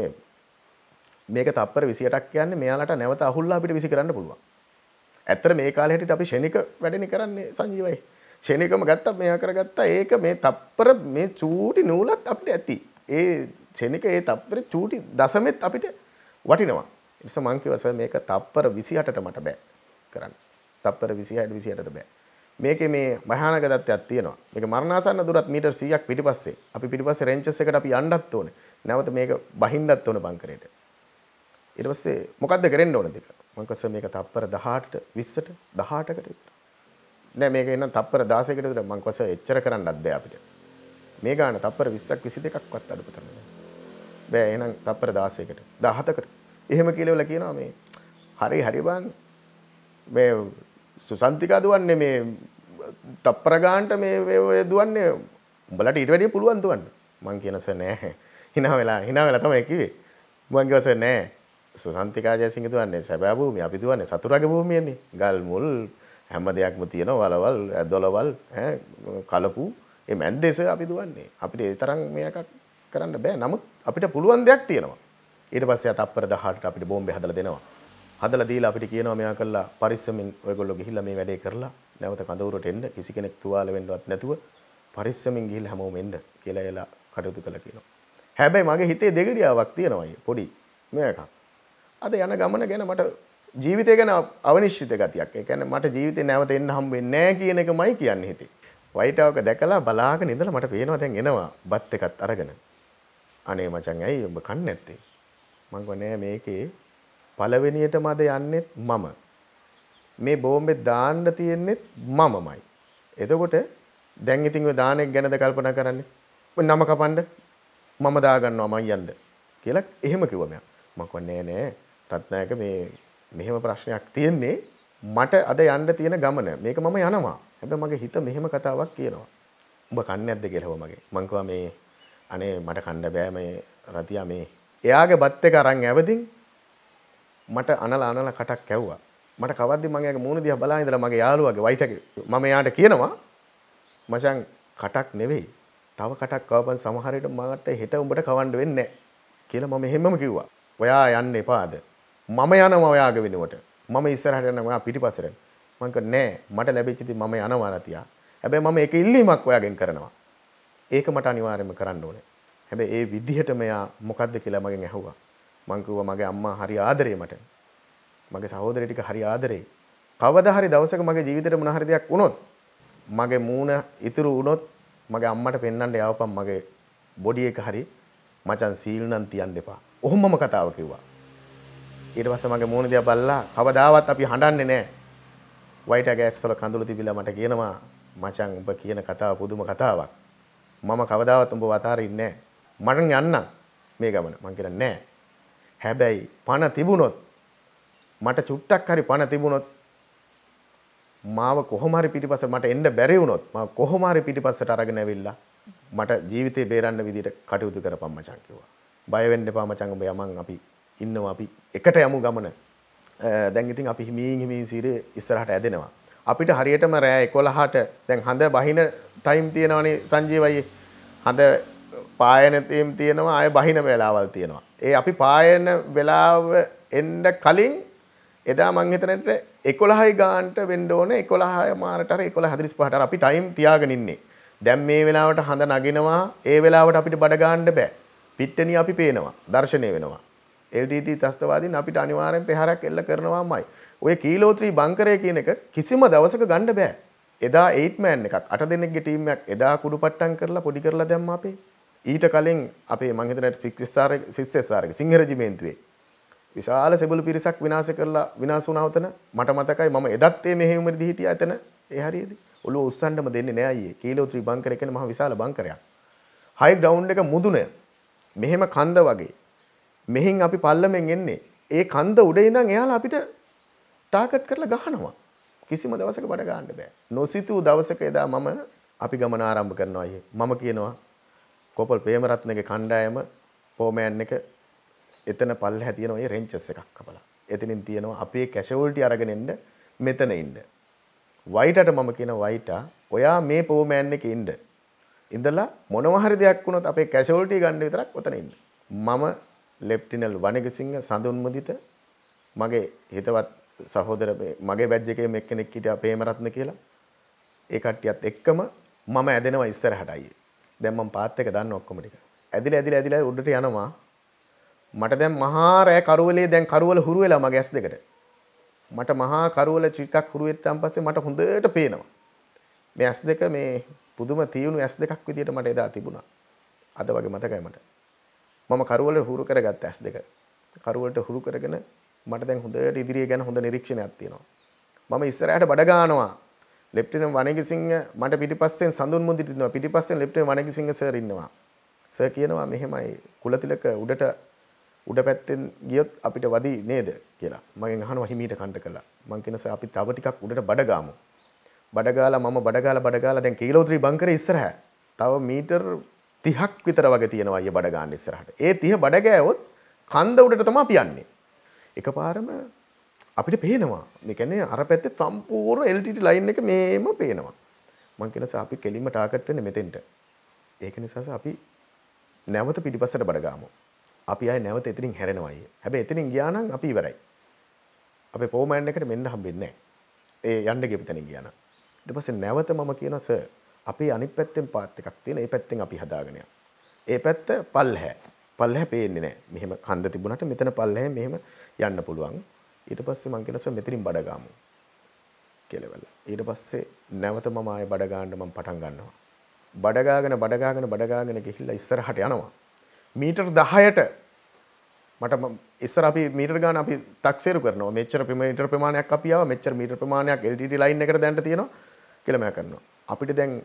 මේක තපර විසිටක් කියන්න මෙයාලට නැවත අහුල්ලා අපිට විසි කරන්න පුළුවන් ඇත්තර මේ කාලෙට අපි ෂණික වැඩෙන කරන්නේ සංජීවයි ෂණිකම ගත්ත මෙයා කරගත්තා ඒක මේ තප්පර මේ චූටි නූලත් අපිට ඇති ඒ ෂණික ඒ තප්පර චූටි දසමෙත් අපිට වටිනවා එස මංකිවස මේක තප්පර විසිහටට මට බෑ කරන්න තප්පර විසිහට විසිහටට බෑ මේක මේ මහානක තත්ත්වයක් තියෙනවා. මේක මරණාසන්න දුරත් මීටර් 100ක් පිටිපස්සේ. අපි පිටිපස්සේ රෙන්ජස් එකට අපි යන්නත් ඕනේ. නැවත මේක බහින්නත් ඕනේ බංකරේට. ඉරවස්සේ මොකක්ද කරෙන්න්න ඕන දෙක මංකස මේක තත්පර දහට විස්සට දහටකට විතර නෑ මේක එන්න තත්පර දාසකට විතර මංකස එච්චර කරන්න අත්බෑ අපිට මේ ගාන තත්පර විස්සක් විසි දෙකක්වත් අඩු පතරන්න බෑ එහෙනම් තත්පර දාසයකට දහතකට එහෙම කියලවල කියනවා මේ හරි හරි බන් මේ සුසන්තිකා දුවන්නේ මේ තත්පර ගාන්ට මේ ඔය දුවන්නේ උඹලට ඊට වැඩිය පුළුවන් දුවන්න මං කියනස නෑ හිනා වෙලා හිනා වෙලා තමයි කිව්වේ මං කියවස නෑ සුසන්තිකා ජයසිංහ දුවන්නේ සැබෑ භූමිය. අපි දුවන්නේ සතුරගේ භූමියනේ. ගල් මුල් හැම දෙයක්ම තියෙන වලවල්, දොලවල්, කලපු මේ මැන්දේස අපි දුවන්නේ. අපිට ඒ තරම් මේකක් කරන්න බෑ. නමුත් අපිට පුළුවන් දෙයක් තියෙනවා. ඊට පස්සේ අතප්පර 18ට අපිට බෝම්බේ හදලා දෙනවා. හදලා දීලා අපිට කියනවා මෙයා කළා පරිස්සමින් ඔයගොල්ලෝ ගිහිල්ලා මේ වැඩේ කරලා නැවත කඳවුරට එන්න කිසි කෙනෙක් තුවාල වෙන්නවත් නැතුව පරිස්සමින් ගිහිල්ලා හැමෝම එන්න කියලා එලා කටයුතු කළා කියනවා. හැබැයි මගේ හිතේ දෙගඩියාවක් තියෙනවා පොඩි මේකක්. අද යන ගමන ගැන මට ජීවිතය ගැන අවනිශ්චිත ගතියක් එකැන මට ජීවිතය නැවත එන්න හම්බෙන්නේ නෑ කියන එක මයි කියන්න හිතේ. වයිටාවක දැකලා බලාගෙන ඉඳලා මට පේනවා දැන් එනවා බත් එකත් අරගෙන. අනේ මචං ඇයි ඔබ කන්නේ නැත්තේ? මං කිව්වා නෑ මේකේ පළවෙනියටම අද යන්නේත් මම. මේ බෝම්බේ දාන්න තියෙන්නේත් මමමයි. එතකොට දැන් ඉතින් ඔය දානෙක් ගැනද කල්පනා කරන්නේ? ඔය නම කපන්න මම දාගන්නවා මං යන්න කියලා එහෙම කිව්වා මම. මං කිව්වා නෑ නෑ රත්නායක මේ මෙහෙම ප්‍රශ්නයක් තියෙන්නේ මට අද යන්න තියෙන ගමන මේක මම යනවා හැබැයි මගේ හිත මෙහෙම කතාවක් කියනවා උඹ කන්නේ නැද්ද කියලා මගේ මං කිව්වා මේ අනේ මට කන්න බෑ මේ රතියා මේ එයාගේ බත් එක අරන් ඇවදින් මට අනලා අනලා කටක් කැව්වා මට කවද්දි මම එයාගේ මූණ දිහා බලා ඉඳලා මගේ යාළුවාගේ වයිටගේ මම එයාට කියනවා මචං කටක් නෙවෙයි තව කටක් කවපන් සමහර විට මට හෙට උඹට කවන්න වෙන්නේ නැහැ කියලා මම එහෙමම කිව්වා ඔයා යන්න එපාද මම යනවා ඔයාගේ වෙනුවට. මම ඉස්සරහට යනවා ඔයා පිටිපස්සට. මම කිව්වා නෑ මට ලැබෙච්ච දේ මම යනවා රතියා. හැබැයි මම ඒක ඉල්ලීමක් ඔයාගෙන් කරනවා. ඒක මට අනිවාර්යයෙන්ම කරන්න ඕනේ. හැබැයි ඒ විදිහටම එයා මොකද්ද කියලා මගෙන් ඇහුවා. මං කිව්වා මගේ අම්මා හරි ආදරේ මට. මගේ සහෝදරය ටික හරි ආදරේ. කවදා හරි දවසක මගේ ජීවිතේට මොන හරි දෙයක් වුණොත් මගේ මූණ ඉතුරු වුණොත් මගේ අම්මට පෙන්වන්න යවපන් මගේ බොඩි එක හරි මචන් සීල් නම් තියන්න එපා. ඔහොමම කතාව කිව්වා. ඊට පස්සේ මගේ මූණ දිහා බැලලා කවදාවත් අපි හඬන්නේ නැහැ. වයිට් ගෑස්වල කඳුළු තිබිලා මට කියනවා මචං උඹ කියන කතාව පුදුම කතාවක්. මම කවදාවත් උඹ වතාරින්නේ නැහැ. මට යන්න මේ ගමන. මං කියන්නේ නැහැ. හැබැයි පණ තිබුණොත් මට චුට්ටක් හරි පණ තිබුණොත් මාව කොහොම හරි පිටිපස්සට මට එන්න බැරි වුණොත් මම කොහොම හරි පිටිපස්සට අරගෙන ඇවිල්ලා මට ජීවිතේ බේරන්න විදිහට කටයුතු කරපම් මචං කිව්වා. බය වෙන්න එපා මචං ඔබ යමන් අපි ඉන්නවා අපි එකට යමු ගමන දැන්ඉතින් අපි හිමීන් හිමින් සිරේ ඉස්සරහට ඇදෙනවා. අපිට හරියටම රෑ එකොලහට දැන් හඳ බහින ටයිම් තියෙනවනේ සංජීවයේ හඳ පායනතයම් තියෙනවා අය බහින වෙලාවල් තියෙනවා. ඒ අපි පායන වෙලාව එන්ඩ කලින් එදා මංහිතනට එකොළහයි ගාන්ට වෙන්ඩෝන එකොළහ මාරට එකොළ හදිරිස් පහට අපි ටයිම් තියාගෙනන්නේ. දැම් මේ වෙලාවට හඳ නගෙනවා ඒ වෙලාවට අපිට බඩගාණ්ඩ බෑ. පිට්ටනි අපි පේනවා දර්ශනය වෙනවා. LTT ත්‍රස්තවාදීන් අපිට අනිවාර්යෙන් පෙහරක් එල්ල කරනවාමයි. ඔය කීලෝත්‍රී බංකරය කියන එක කිසිම දවසක ගන්න බෑ. එදා 8 මෑන් එකක් අට දෙනෙක්ගේ ටීම් එකක් එදා කුඩුපට්ටම් කරලා පොඩි කරලා දැම්ම අපේ. ඊට කලින් අපේ මං හිතනට 6SR 6SR එක සිංහ රෙජිමේන්තුවේ විශාල සෙබළු පිරිසක් විනාශ කරලා විනාශ වුණා වතන මට මතකයි මම එදත් මේ මෙහෙයුමේදී හිටියා එතන. ඒ හරියද? ඔළුව උස්සන්නම දෙන්නේ නෑ අයියේ. කීලෝත්‍රී බංකරය කියන්නේ මහ විශාල බංකරයක්. හයි ග්‍රවුන්ඩ් එක මුදුන මෙහෙම කන්ද වගේ මෙහින් අපි පල්ලමෙන් එන්නේ ඒ කන්ද උඩ ඉඳන් එයාලා අපිට ටාගට් කරලා ගහනවා කිසිම දවසක බඩ ගන්න බෑ නොසිතූ දවසක එදා මම අපි ගමන ආරම්භ කරනවා අයියේ මම කියනවා කොපල් ප්‍රේමරත්නගේ කණ්ඩායම පෝමෑන් එක එතන පල්ලෙහැ තියෙන ඔය රෙන්චස් එකක් කපලා එතනින් තියෙනවා අපේ කැෂුවල්ටි අරගෙන එන්න මෙතන ඉන්න වයිටට මම කියන වයිටා ඔයා මේ පෝමෑන් එකේ ඉන්න ඉඳලා මොනවා හරි දෙයක් වුණොත් අපේ කැෂුවල්ටි ගන්න විතරක් ඔතන ඉන්න මම ලෙප්ටිනල් වනගසිංහ සඳුන්මුදිත මගේ හිතවත් සහෝදර මගේ බැජ් එකේ මේ කෙනෙක් හිටියා ප්‍රේමරත්න කියලා. ඒ කට්ටියත් එක්කම මම ඇදෙනවා ඉස්සරහට අයියේ. දැන් මම පාත් එක දාන්න ඔක්කොම ටික. ඇදිලා ඇදිලා ඇදිලා උඩට යනවා. මට දැන් මහා රෑ කරවලේ දැන් කරවල හුරු වෙලා මගේ ඇස් දෙකට. මට මහා කරවල ටිකක් හුරු වෙච්චාන් පස්සේ මට හොඳට පේනවා. මේ ඇස් දෙක මේ පුදුම තියුණු ඇස් දෙකක් විදියට මට එදා තිබුණා. අද වගේ මතකයි මට. මම කරවල හුරු කරගත් ඇස් දෙක කරුවලට හුරු කරගෙන මට දැන් හොඳට ඉදිරිය ගැන හොඳ නිරීක්ෂණයක් තියෙනවා මම ඉස්සරහට බඩ ගන්නවා ලෙප්ටිනන් වනගසිංහ මට පිටිපස්සෙන් සඳුන් මුදිට ඉන්නවා පිටිපස්සෙන් ලෙප්ටිනන් වනගසිංහ සර් ඉන්නවා සර් කියනවා මෙහෙමයි කුලතිලක උඩට උඩ පැත්තෙන් ගියොත් අපිට වදී නේද කියලා මගෙන් අහනවා හිමීට කන්ට කළා මං කියනවා සර් අපි තව ටිකක් උඩට බඩ ගාමු බඩ ගාලා මම බඩ ගාලා බඩ ගාලා දැන් කීලෝ 3 බංකරේ ඉස්සරහ තව මීටර් තිහක් විතර වගේ තියෙනවා අය බඩ ගන්න ඉස්සරහට. ඒ තිහ බඩ ගෑවොත් කන්ද උඩට තමයි අපි යන්නේ. එකපාරම අපිට පේනවා. මේ කියන්නේ අර පැත්තේ සම්පූර්ණ LTT ලයින් එක මේම පේනවා. මං කියන අපි කෙලින්ම ටාගට් වෙන්නේ මෙතෙන්ට. ඒක නිසා අපි නැවත පිටිපස්සට බඩ ගාමු. අපි ආයේ නැවත එතනින් හැරෙනවා අය. හැබැයි එතනින් ගියා නම් අපි ඉවරයි. අපේ පෝමෑන් එකට මෙන්න හම්බෙන්නේ නැහැ. ඒ යන්න ගිය තැනින් ගියා නම්. ඊට පස්සේ නැවත මම කියනවා සර් අපි අනිත් පැත්තෙන් පාත් එකක් තියෙන. ඒ පැත්තෙන් අපි හදාගෙන ඒ පැත්ත පල්හැ. පල්හැ පේන්නේ නැහැ. මෙහෙම කන්ද තිබුණාට මෙතන පල්හැ මෙහෙම යන්න පුළුවන්. ඊට පස්සේ මං කියනස මෙතනින් බඩගාමු කෙලවල. ඊට පස්සේ නැවත මම ආයෙ බඩගාන්න මම පටන් ගන්නවා. බඩගාගෙන බඩගාගෙන බඩගාගෙන ගිහිල්ලා ඉස්සරහට යනවා. මීටර් 10ට මට ඉස්සර අපි මීටර් ගාන අපි තක්සේරු කරනවා. මෙච්චර මීටර් ප්‍රමාණයක් අපි ආවා. මෙච්චර මීටර් ප්‍රමාණයක් LTT ලයින් එකට දැන්න තියෙනවා කියලා මම කරනවා. අපිට දැන්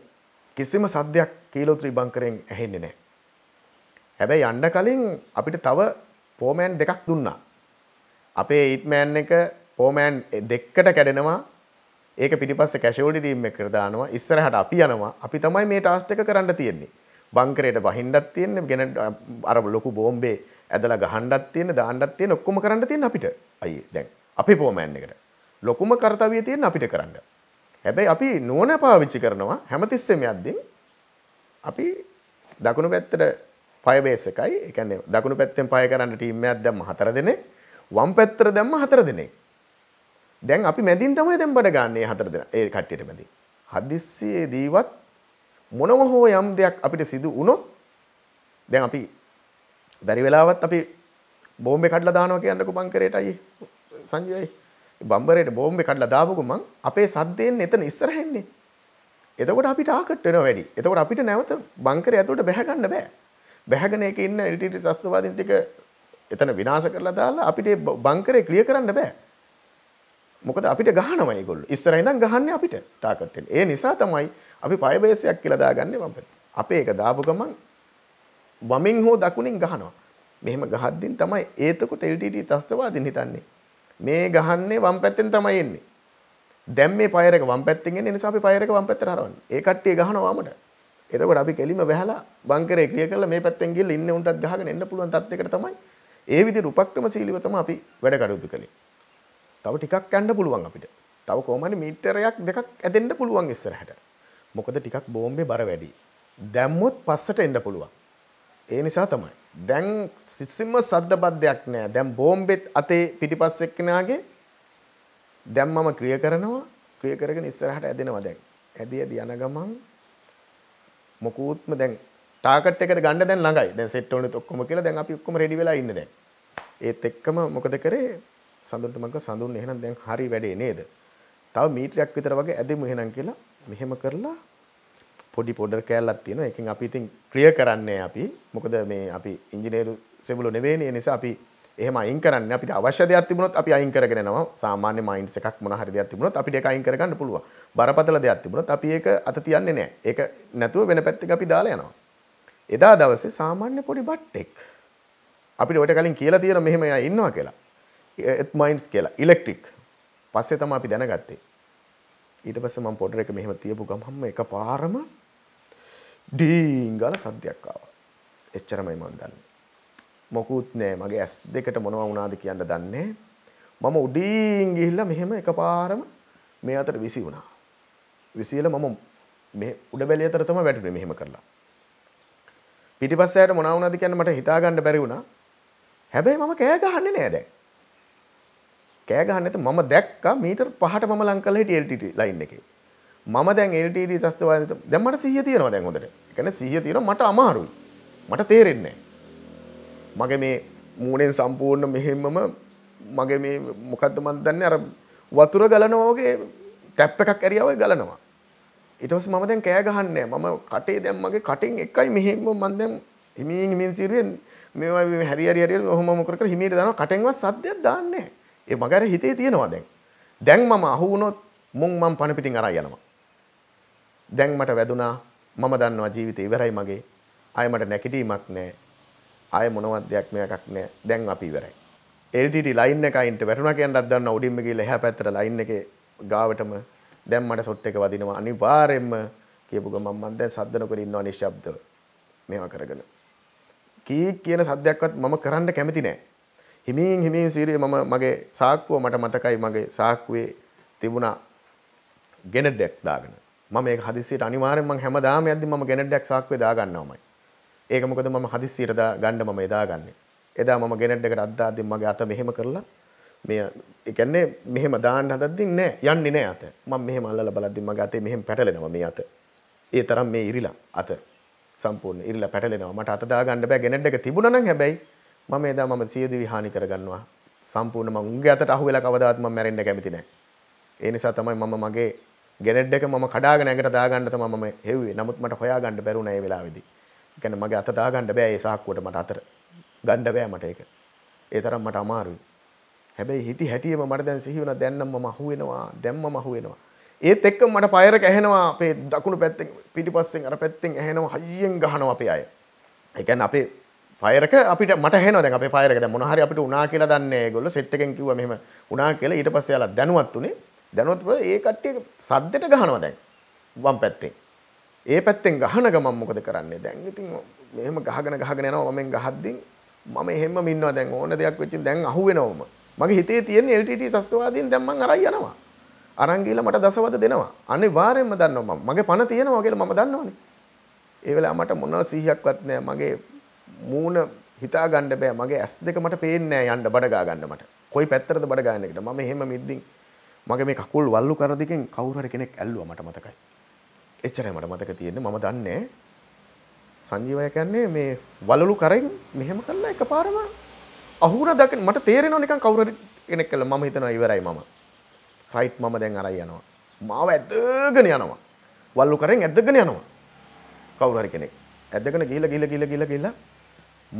කිසිම සද්‍යයක් කීලෝත්‍රී බංකරයෙන් ඇහෙන්නේ නෑ. හැබැයි අන්න කලින් අපිට තව පෝමෑන් දෙකක් දුන්නා. අපේ ඒට්මෑන් එක පෝමෑන් දෙක්කට කැඩෙනවා ඒක පිටිපස්ස කැශෝඩි ටීම් එක කරදානවා ඉස්සරහට අපි යනවා අපි තමයි මේ ටාස්ට් එක කරන්න තියෙන්නේ බංකරයට බහින්නත් තියෙන්නේ ගෙන අර ලොකු බෝම්බේ ඇදලා ගහන්නත් තියෙන දාන්නත් තියෙන ඔක්කොම කරන්න තියෙන අපිට අයියේ දැන් අපේ පෝමෑන් එකට ලොකුම කර්තව්‍යය තියෙන අපිට කරන්න හැබැයි අපි නෝන පාවිච්චි කරනවා හැමතිස්සෙම යද්දින් අපි දකුණු පැත්තට පයබේස එකයි එකන දකුණු පැත්තෙන් පය කරන්න ටීම්මයක් දැම්ම හතර දෙනෙ වම් පැත්තර දැම්ම හතර දෙනෙ. දැන් අපි මැදින් තමයි දෙම්බට ගන්නේ හතර දෙෙන ඒ කට්ටියට මැදි. හදිස්සියේ දීවත් මොනව හෝ යම් දෙයක් අපිට සිදු වුණොත් දැන් අපි බැරි වෙලාවත් අපි බෝම්බෙ කඩලා දානවා කියන්නකෝ බංකරයට අයියේ සංජයයි බම්බරයට බෝම්බ කඩලා දාපු ගමන් අපේ සද්දයෙන් එතන ඉස්සරහින්නේ. එතකොට අපිට ආකට් වෙනවා වැඩි. එතකොට අපිට නැවත බංකරය ඇතුළට බැහැ ගන්න බෑ. බැහැගෙන ඒකේ ඉන්න එල්ටීටි ත්‍රස්තවාදීන් ටික එතන විනාශ කරලා දාලා අපිට බංකරේ ක්ලියර් කරන්න බෑ. මොකද අපිට ගහනවා ඒගොල්ලෝ. ඉස්සරහින් ඉඳන් ගහන්නේ අපිට ටාගට් එක. ඒ නිසා තමයි අපි පය බේසයක් කියලා දාගන්නේ බම්බරේ. අපේ එක දාපු ගමන් වමින් හෝ දකුණින් ගහනවා. මෙහෙම ගහද්දින් තමයි ඒතකොට LTT ත්‍රස්තවාදීන් හිතන්නේ මේ ගහන්නේ වම් පැත්තෙන් තමයි එන්නේ. දැන් මේ පයර එක වම් පැත්තෙන් එන්නේ නිසා අපි පයර එක වම් පැත්තට හරවන්නේ. ඒ කට්ටිය ගහනවා වමට. එතකොට අපි කෙලිම වැහලා බංකරේ ක්‍රිය කරලා මේ පැත්තෙන් ගිහලා ඉන්න උන්ටත් ගහගෙන එන්න පුළුවන් තත්යකට තමයි. ඒ විදිහට උපක්‍රමශීලීව තමයි අපි වැඩ කටයුතු කළේ. තව ටිකක් යන්න පුළුවන් අපිට. තව කොහමද මීටරයක් දෙකක් ඇදෙන්න පුළුවන් ඉස්සරහට. මොකද ටිකක් බෝම්බේ බර වැඩි. දැම්මොත් පස්සට එන්න පුළුවන්. ඒ නිසා තමයි දැන් සිසිම සද්ද බද්ධයක් නෑ දැන් බෝම්බෙත් අතේ පිටිපස් එක්කෙනාගේ දැන් මම ක්‍රිය කරනවා ක්‍රිය කරගෙන ඉස්සරහට ඇදෙනවා දැන් ඇදී ඇදී යන ගමන් මොකුත්ම දැන් ටාකට් එකට ගන්න දැන් ළඟයි දැන් සෙට් වුණෙත් ඔක්කොම කියලා දැන් අපි ඔක්කොම රෙඩි වෙලා ඉන්නේ දැන් ඒත් එක්කම මොකද කරේ සඳුන්ට මං කිව්වා සඳුන් එහෙනම් දැන් හරි වැඩේ නේද තව මීටරයක් විතර වගේ ඇදෙමු එහෙනම් කියලා මෙහෙම කරලා පොඩි පොඩර් කෑල්ලක් තියෙනවා. ඒකෙන් අපි ඉතින් ක්‍රිය කරන්නේ අපි. මොකද මේ අපි ඉංජිනේරු සෙබළු නෙවෙයිනේ. ඒ නිසා අපි එහෙම අයින් කරන්නේ අපිට අවශ්‍ය දෙයක් තිබුණොත් අපි අයින් කරගෙන යනවා. සාමාන්‍ය මයින්ඩ්ස් එකක් මොන හරි දෙයක් තිබුණොත් අපිට ඒක අයින් කරගන්න පුළුවන්. බරපතල දෙයක් තිබුණොත් අපි ඒක අත තියන්නේ නැහැ. ඒක නැතුව වෙන පැත්තක අපි දාලා යනවා. එදා දවසේ සාමාන්‍ය පොඩි බට්ටෙක් අපිට ඔයට කලින් කියලා තියෙන මෙහෙම එයා ඉන්නවා කියලා. ඒත් මයින්ඩ්ස් කියලා. ඉලෙක්ට්‍රික්. පස්සේ තමයි අපි දැනගත්තේ. ඊට පස්සේ මම පොඩර් එක මෙහෙම තියපු ගමන්ම එකපාරම ඩීංගල සද්‍යයක් ආවා. එච්චරමයි මම දන්නේ. මොකුත් නෑ මගේ ඇස් දෙකට මොනවා වුණාද කියන්න දන්නේ. මම උඩින් ගිහිල්ලා මෙහෙම එකපාරම මේ අතර විසි වුණා. විසියලා මම මේ උඩ බැලිය අතර තමයි වැටුනේ මෙහෙම කරලා. පිටිපස්සට මොනවා වුණාද කියන්න මට හිතා ගන්න බැරි වුණා. හැබැයි මම කෑ ගහන්නේ නෑ දැන්. කෑ ගහන්නේ නැත මම දැක්කා මීටර් 5ට මම ලං කළා හිටිය LTT ලයින් එකේ. මම දැන් එල්ටඩ ශස්තවාදට දැමට සිහ තියෙනවා දැන් ොදට එකන සිහ තියෙන මට අමාරුයි මට තේරෙන්නේ මගේ මේ මූනෙන් සම්පූර්ණ මෙහෙම්මම මගේ මේ මොකක්ද මන්දන්න අර වතුර ගලනවාගේ ටැප් එකක් ඇරියාව ගලනවා ඉටවස් මම දැන් කෑ ගහන්නේ මම කටේ දැම් මගේ කටින් එකයි මෙහෙම මන්දැම් හිමින් හිමින් සිරුවෙන් මේවා හැරිරි හරි හොමොකර හිමිට දන කටෙන්ව සද්‍යයක් දාන්නේ ඒ මගර හිතේ තියෙනවා දැන් දැන් මම අහුනොත් මුං මම් පණපිටින් අරා යනවා දැන් මට වැදුනා මම දන්නවා ජීවිතේ ඉවරයි මගේ ආය මට නැකිටීමක් නැහැ ආය මොනවත් දෙයක් මෙයක් නැහැ දැන් අපි ඉවරයි LTT ලයින් එකයින්ට වැටුණා කියනවත් දන්නවා උඩින්ම ගිහලා එහා පැත්තට ලයින් එකේ ගාවටම දැන් මට සොට් එක වදිනවා අනිවාර්යෙන්ම කියපු ගමන් මම දැන් සද්ද නොකර ඉන්නවා නිශ්ශබ්දව මේවා කරගෙන කී කියන සද්දයක්වත් මම කරන්න කැමති නැහැ හිමින් හිමින් සීරිය මම මගේ සාක්කුව මට මතකයි මගේ සාක්කුවේ තිබුණා ගෙනඩෙක් දාගෙන මම ඒක හදිසියට අනිවාර්යෙන්ම මම හැමදාම යද්දි මම ගෙනඩ්ඩයක් සාක්කුවේ දාගන්නවමයි. ඒක මොකද මම හදිසියට දා ගන්න මම එදාගන්නේ. එදා මම ගෙනඩ්ඩකට අත් දාද්දි මගේ අත මෙහෙම කරලා මේ ඒ කියන්නේ මෙහෙම දාන්න හදද්දි නෑ යන්නේ නෑ අත. මම මෙහෙම අල්ලලා බලද්දි මගේ අතේ මෙහෙම පැටලෙනවා මේ අත. ඒ තරම් මේ ඉරිලා අත සම්පූර්ණ ඉරිලා පැටලෙනවා. මට අත දාගන්න බෑ ගෙනඩ්ඩක තිබුණා නම් හැබැයි මම එදා මම සියදිවි හානි කරගන්නවා. සම්පූර්ණ මම උන්ගේ අතට අහුවෙලා කවදාවත් මම මැරෙන්න කැමති නෑ. ඒ නිසා තමයි මම මගේ ගෙනෙඩ් එක ම කඩාගෙන ඇඟට දාගන්නත මම හෙවේ නමුත් මට හොයා ගණඩ බැරුණ ඒ වෙලාවෙදි ගැන මගේ අත දාගණඩ බෑ ඒ සාක්කුවට මට අතර ගණ්ඩ බෑ මට එක ඒ තරම් මට අමාරුයි හැබැයි හිටි හැටියම මට දැන් සිහිවන දැන්නම් මහුවෙනවා දැම්ම මහුවෙනවා ඒත් එක්ක මට පයර ඇහෙනවා අපේ දකුණු පැත්තෙන් පිටි පස්සෙන් අර පැත්තෙන් ඇහෙනවා හයිියෙන් ගහනවා අපේ අය එකැන් අපේ පයරක අපිට මට හෙන දැ අප පයරක මොනහරි අපිට උනා කියලා දන්න ගොල්ල සෙට්කෙන් කිව මෙම උනා කියලා ඊට පස්සයාලා දැනුවත් වනේ දැනුවත් ඒ කට්ටිය සද්දෙට ගහනවා දැන් වම් පැත්තෙන්. ඒ පැත්තෙන් ගහන ගමන් මොකද කරන්නේ? දැන් ඉතින් මෙහෙම ගහගෙන ගහගෙන යනවා මම ගහද්දී මම එහෙමම ඉන්නවා දැන් ඕන දෙයක් වෙච්චින් දැන් අහුවෙනවම. මගේ හිතේ තියෙන LTT තස්තවාදීන් දැන් මං අරන් යනවා. අරන් ගිහලා මට දසවද දෙනවා. අනිවාර්යෙන්ම දන්නවා මම. මගේ පණ තියෙනවා කියලා මම දන්නවනේ. ඒ වෙලාව මට මොනවා සිහියක්වත් නැහැ. මගේ මූණ හිතා ගන්න බෑ. මගේ ඇස් දෙක මට පේන්නේ නැහැ යන්න බඩ ගා ගන්න මට. කොයි පැත්තරද බඩ ගාන්නේ කියලා. මම එහෙම මිද්දින් මගේ මේ කකුල් වල්ලු කර දෙකෙන් කවුරු හරි කෙනෙක් ඇල්ලුවා මට මතකයි. එච්චරයි මට මතක තියෙන්නේ මම දන්නේ සංජීවය කියන්නේ මේ වලලු කරෙන් මෙහෙම කළා එකපාරම අහුර දකින මට තේරෙනවා නිකන් කවුරු හරි කෙනෙක් කළා මම හිතනවා ඉවරයි මම. රයිට් මම දැන් අරයි යනවා. මාව ඇදගෙන යනවා. වල්ලු කරෙන් ඇදගෙන යනවා. කවුරු හරි කෙනෙක්. ඇදගෙන ගිහිල්ලා ගිහිල්ලා ගිහිල්ලා ගිහිල්ලා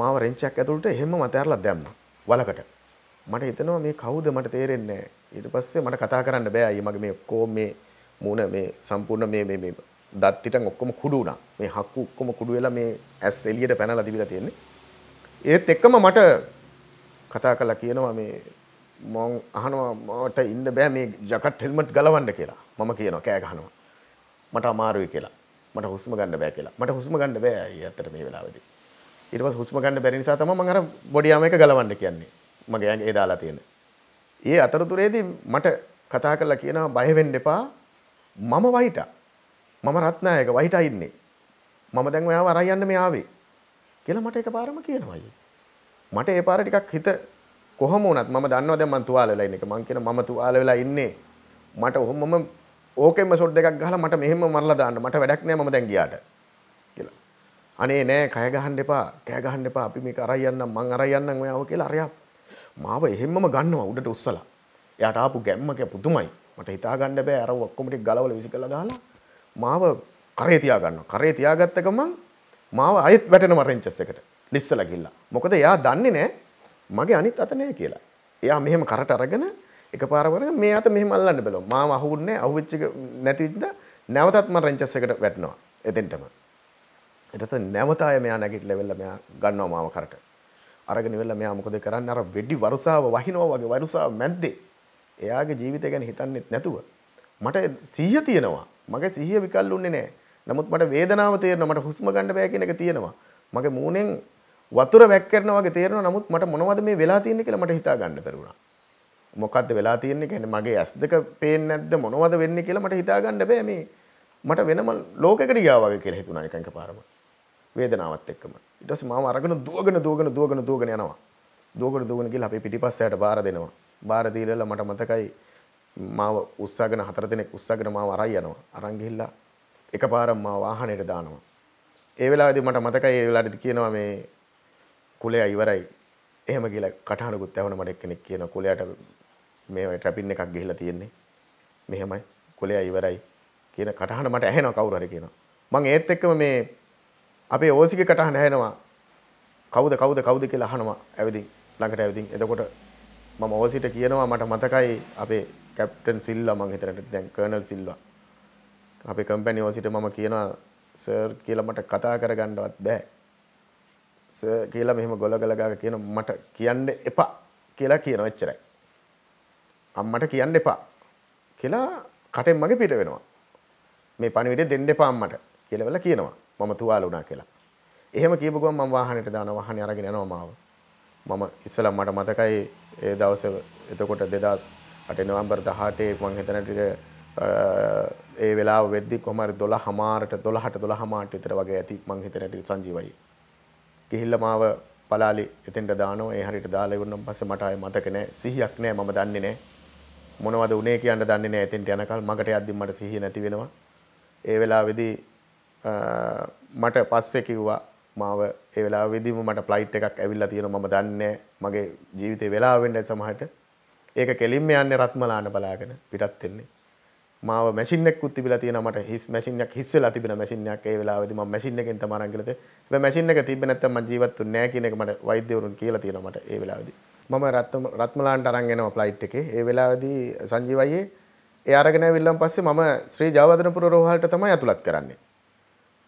මාව රෙන්චයක් ඇතුළට එහෙම මත ඇරලා දැම්මා. වලකට. මට හිතනවා මේ කවුද මට තේරෙන්නේ ඊට පස්සේ මට කතා කරන්න බෑ අයියා මගේ මේ ඔක්කොම මේ මූණ මේ සම්පූර්ණ මේ මේ මේ දත් පිටන් ඔක්කොම කුඩු වුණා. මේ හක්කු ඔක්කොම කුඩු වෙලා මේ ඇස් එළියට පැනලා තිබිලා තියෙන්නේ. ඒත් එක්කම මට කතා කළා කියනවා මේ මං අහනවා මට ඉන්න බෑ මේ ජකට් හෙල්මට් ගලවන්න කියලා. මම කියනවා කෑ ගහනවා. මට අමාරුයි කියලා. මට හුස්ම ගන්න බෑ කියලා. මට හුස්ම ගන්න බෑ අයියා අතට මේ වෙලාවේදී. ඊට පස්සේ හුස්ම ගන්න බැරි නිසා තමයි මම අර බොඩි යාම එක ගලවන්න කියන්නේ. මගේ ඇගේ දාලා තියෙන. ඒ අතරතුරේදී මට කතා කරලා කියනවා බය වෙන්න එපා. මම වහිටා. මම රත්නායක වහිටා ඉන්නේ. මම දැන් ඔයාව අරන් යන්න මේ ආවේ කියලා මට එකපාරම කියනවා අයියේ. මට ඒ පාර ටිකක් හිත කොහොම වුණත් මම දන්නවා දැන් මං තුවාල වෙලා ඉන්නේ. මං කියන මම තුවාල වෙලා ඉන්නේ. මට ඔහොමම ඕකෙම සොඩ් එකක් ගහලා මට මෙහෙම මරලා දාන්න. මට වැඩක් නෑ මම දැන් ගියාට. කියලා. අනේ නෑ කය ගහන්න එපා. කය ගහන්න එපා. අපි මේක අරයි යන්නම්. මං අරයි යන්නම් ඔයාව කියලා අරයා මාව එහෙමම ගන්නවා උඩට උස්සලා. එයාට ආපු ගැම්මක පුදුමයි. මට හිතා ගන්න බෑ අර ඔක්කොම ටික ගලවල විසිකලා දාලා මාව කරේ තියා ගන්නවා. කරේ තියාගත්ත ගමන් මාව ආයෙත් වැටෙනවා රෙන්චස් එකට. ලිස්සලා ගිහිල්ලා. මොකද එයා දන්නේ නෑ මගේ අනිත් අත නෑ කියලා. එයා මෙහෙම කරට අරගෙන එකපාරවර මේ අත මෙහෙම අල්ලන්න බැලුවා. මාව අහුුන්නේ අහුවෙච්ච නැතිද නැවතත් මම රෙන්චස් එකට වැටෙනවා. එතෙන්ටම. එතත නැවතාය මෙයා නැගිටලා වෙලා මෙයා ගන්නවා මාව කරට. අරගෙන ඉවරලා මෙයා මොකද කරන්නේ අර වෙඩි වරුසාව වහිනවා වගේ වරුසාව මැද්දේ එයාගේ ජීවිතය ගැන හිතන්නෙත් නැතුව මට සිහිය තියෙනවා මගේ සිහිය විකල්ුන්නේ නැහැ නමුත් මට වේදනාව තේරෙනවා මට හුස්ම ගන්න බෑ කියන එක තියෙනවා මගේ මූණෙන් වතුර වැක්කරනවා වගේ තේරෙනවා නමුත් මට මොනවද මේ වෙලා තියෙන්නේ කියලා මට හිතා ගන්න බැරි වුණා මොකක්ද වෙලා තියෙන්නේ කියන්නේ මගේ ඇස් දෙක පේන්නේ නැද්ද මොනවද වෙන්නේ කියලා මට හිතා ගන්න බෑ මේ මට වෙනම ලෝකයකට ගියා වගේ කියලා හිතුණා නිකන් එකපාරම වේදනාවත් එක්කම ඉටස මම අරගෙන දුවගෙන දුවගෙන දුවගෙන දුවගෙන යනවා දුවගෙන දුවගෙන කියලා අපි පිටිපස්සට බාර දෙනවා බාර දීලා මට මතකයි මාව උස්සගෙන හතර දෙනෙක් උස්සගෙන මාව අරන් යනවා අරන් ගිහිල්ලා එකපාරක් මාව වාහනයට දානවා ඒ වෙලාවේදී මට මතකයි ඒ වෙලාවේදී කියනවා මේ කුලය ඉවරයි එහෙම කියලා කටහඬකුත් ඇහුණ මට එක්කෙනෙක් කියන කුලයට මේ ට්‍රැපින් එකක් ගිහිල්ලා තියෙන්නේ මෙහෙමයි කුලය ඉවරයි කියන කටහඬ මට ඇහෙනවා කවුරු හරි කියනවා මම ඒත් එක්කම මේ අපේ ඕසික කටහන හැනවා කවුද කවුද කවුද කියලා අහනවා ඇවිදින් ළඟට ඇවිදින් එතකොට මම ඕසිට කියනවා මට මතකයි අපේ කැප්ටන් සිල්ලා මං හිතනට දැන් කර්නල් සිල්වා අපේ කම්පැනි ඕසිට මම කියනවා සර් කියලා මට කතා කරගන්නවත් බෑ සර් කියලා මෙහෙම ගොලගල ගාක කියන මට කියන්න එපා කියලා කියනවා එච්චරයි අම්මට කියන්න එපා කියලා කටෙන් මගේ පිට වෙනවා මේ පණිවිඩය දෙන්න එපා අම්මට කියලා වෙලා කියනවා මම තුවාල වුණා කියලා. එහෙම කියපු ගමන් මම වාහනේට දාන වාහනේ අරගෙන යනවා මාව. මම ඉස්සලා මට මතකයි ඒ දවසේ එතකොට 2008 නොවැම්බර් 18 මම හිතනට ඒ වෙලාව වෙද්දි කොහම හරි 12 මාරට 12ට 12 මාරට විතර වගේ ඇති මම හිතනට සංජීවයි. ගිහිල්ලා මාව පලාලි එතෙන්ට දානවා ඒ හරියට දාලා ඉවරනම් පස්සේ මට ආයේ මතක නැහැ සිහියක් නැහැ මම දන්නේ නැහැ. මොනවද උනේ කියන්න දන්නේ නැහැ එතෙන්ට යනකල් මගට යද්දි මට සිහිය නැති වෙනවා. ඒ වෙලාවේදී මට පස්සේ කිව්වා මාව ඒ වෙලා විදිම මට ප්ලයිට් එකක් ඇවිල්ලා තියෙන මම දන්නේ මගේ ජීවිතේ වෙලා වෙන්න සමහරට ඒක කෙලින්ම යන්නේ රත්මලාන බලාගෙන පිටත් වෙන්නේ මාව මැෂින් එකකුත් තිබිලා තියෙනවා මට හිස් මැෂින් එකක් හිස් වෙලා තිබෙන මැෂින් එකක් ඒ වෙලාවේදී මම මැෂින් එකෙන් තමයි අරන් ගලද හැබැයි මැෂින් එක තිබ්බේ නැත්නම් මම ජීවත් වෙන්නේ නැහැ කියන එක මට වෛද්‍යවරුන් කියලා තියෙනවා මට ඒ වෙලාවේදී මම රත්ම රත්මලාන්ට අරන් එනවා ෆ්ලයිට් එකේ ඒ වෙලාවේදී සංජීවයේ ඒ අරගෙන ඇවිල්ලා පස්සේ මම ශ්‍රී ජයවර්ධනපුර රෝහලට තමයි ඇතුළත් කරන්නේ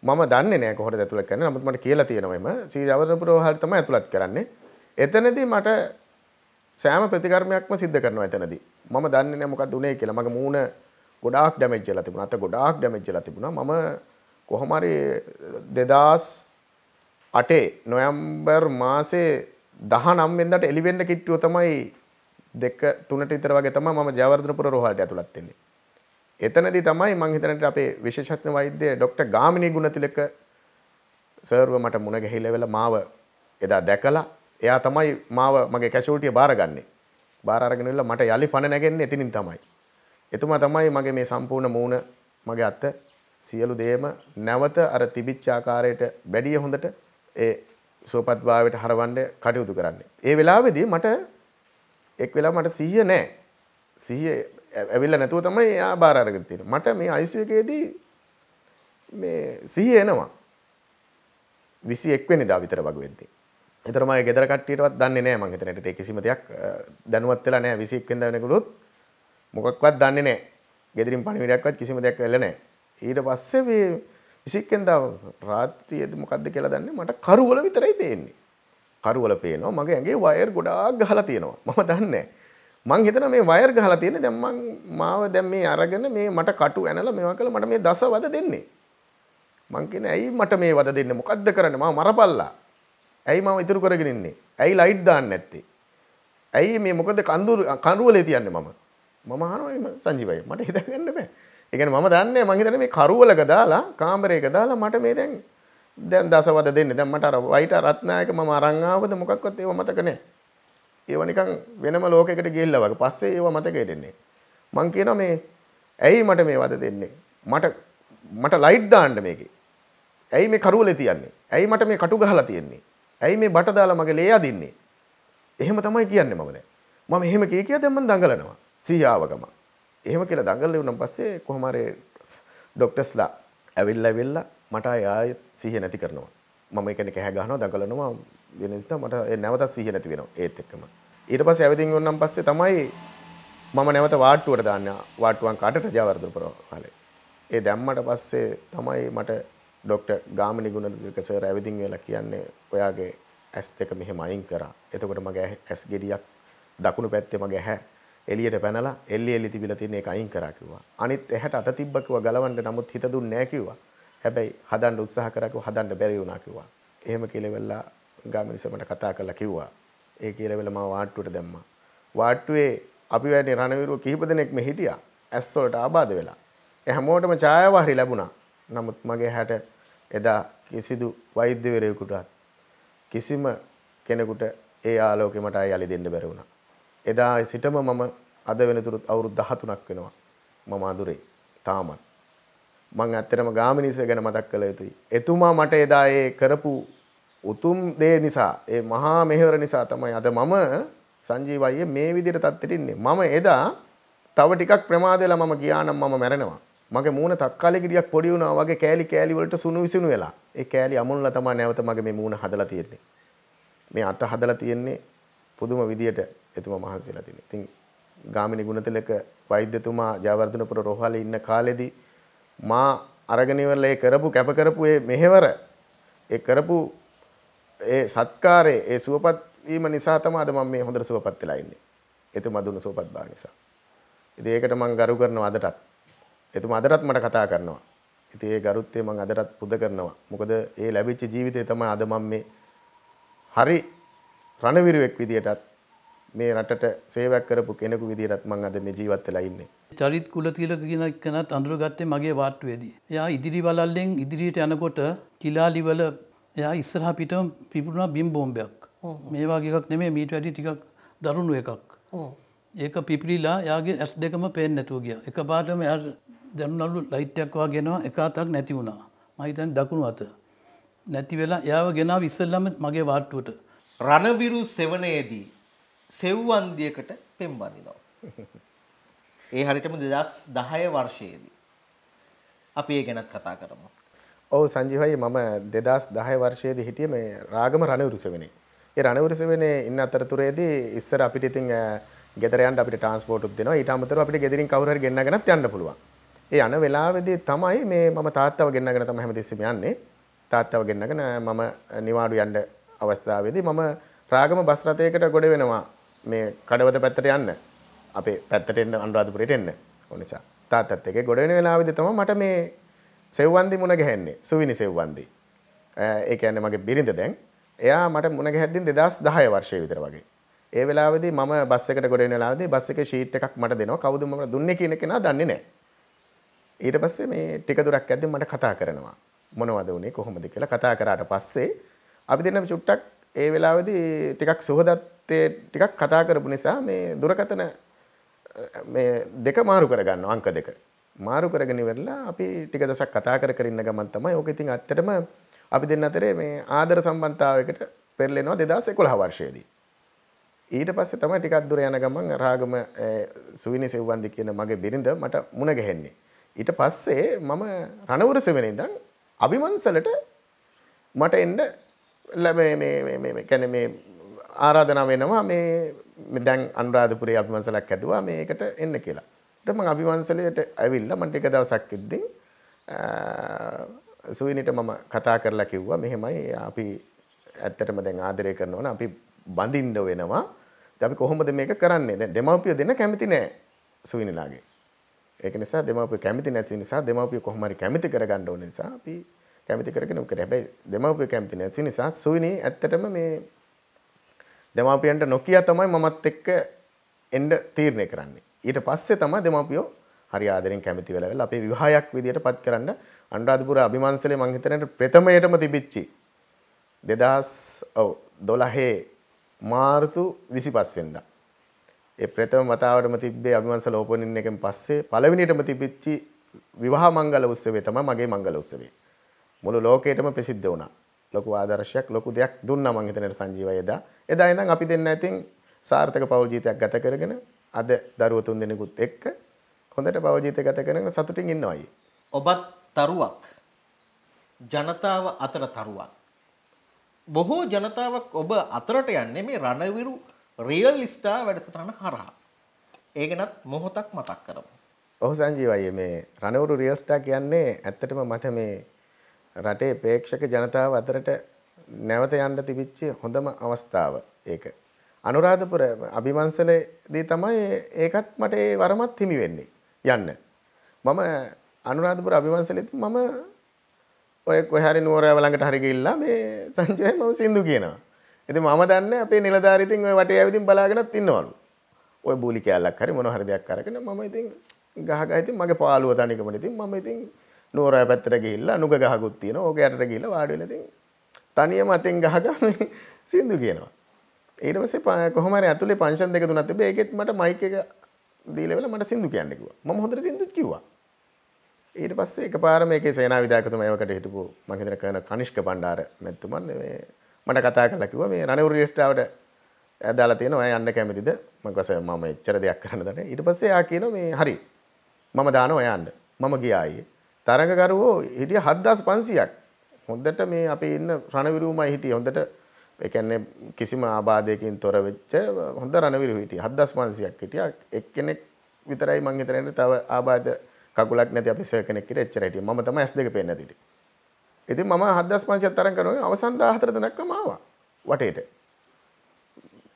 මම දන්න නෑ කොහට ඇතුළ කරන නමුත් මට කියලා තියෙනවම ශ්‍රීජවරපුර හරිතම ඇතුළත් කරන්නේ එතනදී මට සෑම ප්‍රතිකර්මයක්ම සිද්ධ කරනවා එතනදී මම දන්න නෑ මොකක් දුනේ කියලා මගේ මූණ ගොඩාක් ඩැමේජ් වෙලා තිබුණා අත ගොඩාක් ඩැමේජ් වෙලා තිබුණා මම කොහොම හරි 2008 නොවැම්බර් මාසේ 19 වෙනිදාට එළිවෙන්න කිට්ටුව තමයි දෙක තුනට විතර වගේ තමයි මම ජයවර්ධනපුර රෝහලට ඇතුළත් වෙන්නේ එතනදී තමයි මං හිතනට අපේ විශේෂඥ වෛද්‍ය ඩොක්ටර් ගාමිණී ගුණතිලක සර්ව මට මුණ ගැහිලා වෙලා මාව එදා දැකලා එයා තමයි මාව මගේ කැෂුවල්ටිය බාරගන්නේ. බාර අරගෙන ඉල්ල මට යලි පණ නැගෙන්නේ එතනින් තමයි. එතුමා තමයි මගේ මේ සම්පූර්ණ මූණ මගේ අත සියලු දේම නැවත අර තිබිච්ච ආකාරයට වැඩිය හොඳට ඒ සුවපත් භාවයට හරවන්න කටයුතු කරන්නේ. ඒ වෙලාවේදී මට එක් වෙලා මට සිහිය නැහැ. සිහිය ඇවිල්ල නැතුව තමයි යා භාරගතින මට මේ අයිසුවකේදී මේ සිහි එනවා විසි එක්වෙනි දා විතර වගවෙද්දි. එතරම ගෙදර කට්ටියටවත් දන්නේ නෑ මංහිතනට කිසිම දෙයක් දැනුවත් වෙලා නෑ විසික්ෙන් දනකුළුත් මොකක්වත් දන්නේ නෑ ගෙදරින් පණිවිඩක්වත් කිසිම දෙයක් වෙල නෑ ඊට පස්සේ විසික්කෙන් දාව රාත්‍රියද මොකක්ද කියලා දන්නේ මට කරුවල විතරයි පේන්නේ කරුවල පේනවා මගේ ඇගේ වයර් ගොඩාක් ගහලා තියෙනවා මම දන්නේ නෑ මං හිතන මේ වයර් ගහලා තියෙන දැන් මං මාව දැන් මේ අරගෙන මේ මට කටු ඇනලා මේවා කළා මට මේ දස වද දෙන්නේ මං කියන ඇයි මට මේ වද දෙන්නේ මොකද්ද කරන්නේ මම මරපල්ලා ඇයි මම ඉතුරු කරගෙන ඉන්නේ ඇයි ලයිට් දාන්නේ නැත්තේ ඇයි මේ මොකද කඳුරු කරුවලේ තියන්නේ මම මම අහනවා සංජීවයි මට හිතගන්න බෑ ඒ කියන්නේ මම දන්නේ මං හිතන්නේ මේ කරුවලක දාලා කාමරයක දාලා මට මේ දැන් දැන් දසවද දෙන්නේ දැන් මට අර වයිට රත්නායක මම අරන් ආවද මොකක්වත් ඒව මතක නැහැ ඒව නිකන් වෙනම ලෝකයකට ගිහිල්ලා වගේ. පස්සේ ඒව මතකයට එන්නේ. මං කියනවා මේ ඇයි මට මේ වද දෙන්නේ? මට මට ලයිට් දාන්න මේකේ. ඇයි මේ කරුවලේ තියන්නේ? ඇයි මට මේ කටු ගහලා තියන්නේ? ඇයි මේ බට දාලා මගේ ලේ අදින්නේ? එහෙම තමයි කියන්නේ මම දැන්. මම එහෙම කිය කිය දැන් මම දඟලනවා. සීයාවකම. එහෙම කියලා දඟලලා වුණාන් පස්සේ කොහොම හරි ડોක්ටර්ස්ලා ඇවිල්ලා ඇවිල්ලා මට ආයෙත් සිහිය නැති කරනවා. මම ඒ කියන්නේ කැහැ ගහනවා දඟලනවා වෙන නිසා මට නැවත සිහිය නැති වෙනවා ඒත් එක්කම ඊට පස්සේ ඇවිදින් ගොන්නම් පස්සේ තමයි මම නැවත වාට්ටුවට දාන්න වාට්ටුවන් කාට රජාවර්ධන ප්‍රවාහලේ ඒ දැම්මට පස්සේ තමයි මට ඩොක්ට ගාමිණි ගුණදුර්ග සර් ඇවිදින් වෙලා කියන්නේ ඔයාගේ ඇස් දෙක මෙහෙම අයින් කරා. එතකොට මගේ ඇස් ගෙඩියක් දකුණු පැත්තේ මගේ ඇහැ එළියට පැනලා එල්ලි එල්ලි තිබිලා තියෙන එක අයින් කරා කිව්වා. අනිත් ඇහැට අත තිබ්බ කිව්වා ගලවන්න නමුත් හිත දුන්නේ නැහැ කිව්වා. හැබැයි හදන්න උත්සාහ කරා කිව්වා හදන්න බැරි වුණා කිව්වා. එහෙම කෙලෙවලා ගාමිනිසමට කතා කරලා කිව්වා. ඒ කියලා වෙල මම වාට්ටුවට දැම්මා. වාට්ටුවේ අපි වැඩි රණවිරුව කිහිප දෙනෙක් මෙ හිටියා. ඇස් වලට ආබාධ වෙලා. ඒ හැමෝටම ඡායාව හරි ලැබුණා. නමුත් මගේ හැට එදා කිසිදු වෛද්‍යවරයෙකුටවත් කිසිම කෙනෙකුට ඒ ආලෝකෙ මට ආයෙ යලි දෙන්න බැරි වුණා. එදා සිටම මම අද වෙනතුරුත් අවුරුදු 13ක් වෙනවා. මම අඳුරේ තාමත්. මං ඇත්තටම ගාමිණීස ගැන මතක් කළ යුතුයි. එතුමා මට එදා ඒ කරපු උතුම් දේ නිසා ඒ මහා මෙහෙවර නිසා තමයි අද මම සංජීවයේ මේ විදිහට තත්ත්වෙට ඉන්නේ. මම එදා තව ටිකක් ප්‍රමාද වෙලා මම ගියා නම් මම මැරෙනවා. මගේ මූණ තක්කාලේ ගිරියක් පොඩි වුණා වගේ කෑලි කෑලි වලට සුණු විසුණු වෙලා. ඒ කෑලි අමුණලා තමයි නැවත මගේ මේ මූණ හදලා තියෙන්නේ. මේ අත හදලා තියෙන්නේ පුදුම විදියට එතුමා මහන්සිලා තිනේ. ඉතින් ගාමිණී ගුණතිලක වෛද්‍යතුමා ජයවර්ධනපුර රෝහලේ ඉන්න කාලෙදී මා අරගෙන ඉවරලා ඒ කරපු කැප කරපු ඒ මෙහෙවර ඒ කරපු ඒ සත්කාරයේ ඒ සුවපත් වීම නිසා තමයි අද මම මේ හොඳට සුවපත් වෙලා ඉන්නේ. එතුමා දුන්න සුවපත් බව නිසා. ඉතින් ඒකට මම ගරු කරනවා අදටත්. එතුමා අදටත් මට කතා කරනවා. ඉතින් ඒ ගරුත්වය මම අදටත් පුද කරනවා. මොකද ඒ ලැබිච්ච ජීවිතය තමයි අද මම මේ හරි රණවිරුවෙක් විදියටත් මේ රටට සේවයක් කරපු කෙනෙකු විදිහටත් මම අද මේ ජීවත් වෙලා ඉන්නේ. චරිත් කුලතිලක කියන කෙනත් අඳුරගත්තේ මගේ වාට්ටුවේදී. එයා ඉදිරි වලල්ලෙන් ඉදිරියට යනකොට කිලාලිවල එයා ඉස්සරහ පිටම පිපුරුණා බිම් බෝම්බයක් මේ වගේ එකක් නෙමේ මීට වැඩි ටිකක් දරුණු එකක් ඒක පිපිරිලා යාගේ ඇස් දෙකම පේන්නේ නැතුව ගියා එක පාටම එයා දැනුණලු ලයිට් එකක් වගේනවා එක අතක් නැති වුණා මම හිතන්නේ දකුණු අත නැති වෙලා එයාව ගෙනාව ඉස්සෙල්ලාම මගේ වාට්ටුවට රණවිරු සෙවණේදී සෙව්වන්දියකට පෙම්වදිනවා ඒ හරිටම දෙදස් දහය වර්ෂයේදී අපි ඒ ගැනත් කතා කරමු ඔහු සංජීවයි මම දෙදස් දහය වර්ෂයේද හිටිය මේ රාගම රණවරුසවෙනේ. ඒ රණවරුසවෙනේ ඉන්න අතරතුරේදී ඉස්සර අපිට ඉතින් ගෙදරයන් අපි ට්‍රන්ස්පෝට් දෙනවා ඊට අමතරව අපිට ගෙදරින් කවුරු හරි ගෙන්නගෙනත් යන්න පුළුවන්. ඒ යන වෙලාවේදී තමයි මේ මම තාත්තව ගෙන්නගෙන තමයි හැමතිස්සෙම යන්නේ. තාත්තව ගෙන්නගෙන මම නිවාඩු යන්න අවස්ථාවේදී මම රාගම බස් රථයකට ගොඩ වෙනවා මේ කඩවත පැත්තට යන්න. අපේ පැත්තට එන්න අනුරාධපුරයට එන්න. ඔනිසා තාත්තත් එක්ක ගොඩ වෙන වෙලාවේදී තමයි මට මේ සෙව්වන්දි මුණ ගැහෙන්නේ සුවිනි සෙව්වන්දි. ඒ කියන්නේ මගේ බිරිඳ දැන්. එයා මට මුණ ගැහෙද්දී 2010 වර්ෂයේ විතර වගේ. ඒ වෙලාවේදී මම බස් එකට ගොඩ වෙන වෙලාවේදී බස් එකේ ෂීට් එකක් මට දෙනවා. කවුද මම දුන්නේ කියන කෙනා දන්නේ නැහැ. ඊට පස්සේ මේ ටික දුරක් යද්දී මට කතා කරනවා. මොනවද වුනේ කොහොමද කියලා කතා කරාට පස්සේ අපි දෙන්නම චුට්ටක් ඒ වෙලාවේදී ටිකක් සුහදත්තේ ටිකක් කතා කරපු නිසා මේ දුරකතන මේ දෙක මාරු කරගන්නවා අංක දෙක. මාරු කරගෙන ඉවරලා අපි ටික දසක් කතා කර කර ඉන්න ගමන් තමයි ඕක ඉතින් ඇත්තටම අපි දෙන්න අතරේ මේ ආදර සම්බන්ධතාවයකට පෙරලෙනවා 2011 වර්ෂයේදී. ඊට පස්සේ තමයි ටිකක් දුර යන ගමන් රාගම සුවිනි සෙව්වන්දි කියන මගේ බිරිඳ මට මුණ ගැහෙන්නේ. ඊට පස්සේ මම රණවුර සෙවනේ ඉඳන් අභිමන්සලට මට එන්න කැන මේ ආරාධනාව වෙනවා මේ දැන් අනුරාධපුරේ අභිමන්සලක් ඇදවා මේකට එන්න කියලා. මම අභිවංශලයට ඇවිල්ලා මට එක දවසක් ඉද්දී සුවිනිට මම කතා කරලා කිව්වා මෙහෙමයි අපි ඇත්තටම දැන් ආදරය කරනවා නම් අපි බඳින්න වෙනවා. ඉතින් අපි කොහොමද මේක කරන්නේ? දැන් දෙමව්පිය දෙන්න කැමති නෑ සුවිනිලාගේ. ඒක නිසා දෙමව්පිය කැමති නැති නිසා දෙමව්පිය කොහොම හරි කැමති කරගන්න ඕන නිසා අපි කැමති කරගෙන උකර. හැබැයි දෙමව්පිය කැමති නැති නිසා සුවිනි ඇත්තටම මේ දෙමව්පියන්ට නොකිය තමයි මමත් එක්ක එන්න තීරණය කරන්නේ. ඊට පස්සේ තමයි දෙමාපියෝ හරි ආදරෙන් කැමති වෙලා අපේ විවාහයක් විදියට පත් කරන්න අනුරාධපුර අභිමානසලේ මං හිතන්නේ ප්‍රථමයටම තිබිච්චි 2000 ඔව් 12 මාර්තු 25 වෙනිදා ඒ ප්‍රථම වතාවටම තිබ්බේ අභිමන්ස ලෝපොනින් එකෙන් පස්සේ පළවෙනියටම තිබිච්චි විවාහ මංගල උත්සවය තමයි මගේ මංගල උත්සවය. මුළු ලෝකෙටම ප්‍රසිද්ධ වුණා. ලොකු ආදර්ශයක් ලොකු දෙයක් දුන්නා මං හිතන්නේ සංජීවය එදා. එදා ඉඳන් අපි දෙන්න ඇතින් සාර්ථක පෞල් ජීවිතයක් ගත කරගෙන අද දරුවෝ තුන් දෙනෙකුත් එක්ක හොඳට භවජීවිතය ගත කරගෙන සතුටින් ඉන්නවා අයියේ. ඔබත් තරුවක්. ජනතාව අතර තරුවක්. බොහෝ ජනතාවක් ඔබ අතරට යන්නේ මේ රණවිරු රියල් ස්ටා වැඩසටහන හරහා. ඒ ගැනත් මොහොතක් මතක් කරමු. ඔහු සංජීව අයියේ මේ රණවිරු රියල් ස්ටා කියන්නේ ඇත්තටම මට මේ රටේ ප්‍රේක්ෂක ජනතාව අතරට නැවත යන්න තිබිච්ච හොඳම අවස්ථාව ඒක. අනුරාධපුර අභිමංසලදී තමයි ඒකත් මට ඒ වරමත් හිමි වෙන්නේ යන්න. මම අනුරාධපුර අභිමංසලෙත් මම ඔය කොහරි නුවරෑව ළඟට හරි ගිහිල්ලා මේ සංජය මම සින්දු කියනවා. ඉතින් මම දන්නේ අපේ නිලධාරීතින් ඔය වටේ ඇවිදින් බලාගෙනත් ඉන්නවලු. ඔය බූලි කෑල්ලක් හරි මොන හරි දෙයක් අරගෙන මම ඉතින් ගහගා ඉතින් මගේ පාළුව තනිකමන ඉතින් මම ඉතින් නෝරෑ පැත්තට ගිහිල්ලා නුග ගහකුත් තියෙනවා. ඕක යටට ගිහිල්ලා වාඩි වෙලා ඉතින් තනියම අතෙන් ගහගා සින්දු කියනවා. ඒටවසේ කොහමර ඇතුලේ පංශන් දෙක තුනත් තිබේ ඒකෙත් මට මයික් එක දීලවල මට සින්දු කියන්න කිව්වා මම හොඳට සින්දුත් කිව්වා ඊට පස්සේ එකපාරම ඒකේ සේනාවිදායකතුමා ඒවකට හිටපු මම හිතන කරන කනිෂ්ක බණ්ඩාර මැතිතුමන් මේ මට කතා කරලා කිව්වා මේ රණවුරු රියස්ටාවට ඇදාලා තියෙනවා අය යන්න කැමතිද මම කිව්වා මම එච්චර දෙයක් කරන්න දන්නේ ඊට පස්සේ එයා කියනවා මේ හරි මම දානවා යන්න මම ගියා ආයේ තරඟකරුවෝ හිටිය 7500ක් හොඳට මේ අපේ ඉන්න රණවිරුමයි හිටියේ හොඳට එකන්නේ කිසිම ආබාධයකින් තොර වෙච්ච හොඳ රණවිරු හිටිය හදස් පන්සියක් හිටිය එක් කෙනෙක් විතරයි මං හිතරෙන තව ආබාධ කකුලක් නැති අපිස කෙනෙක් එච්චරට ම තම ඇස් දෙක පේන දිට ඉතින් මම හදස් පංචයක් තරන් කරන අවසන් දාහතර දනක්කම ආවා වටේට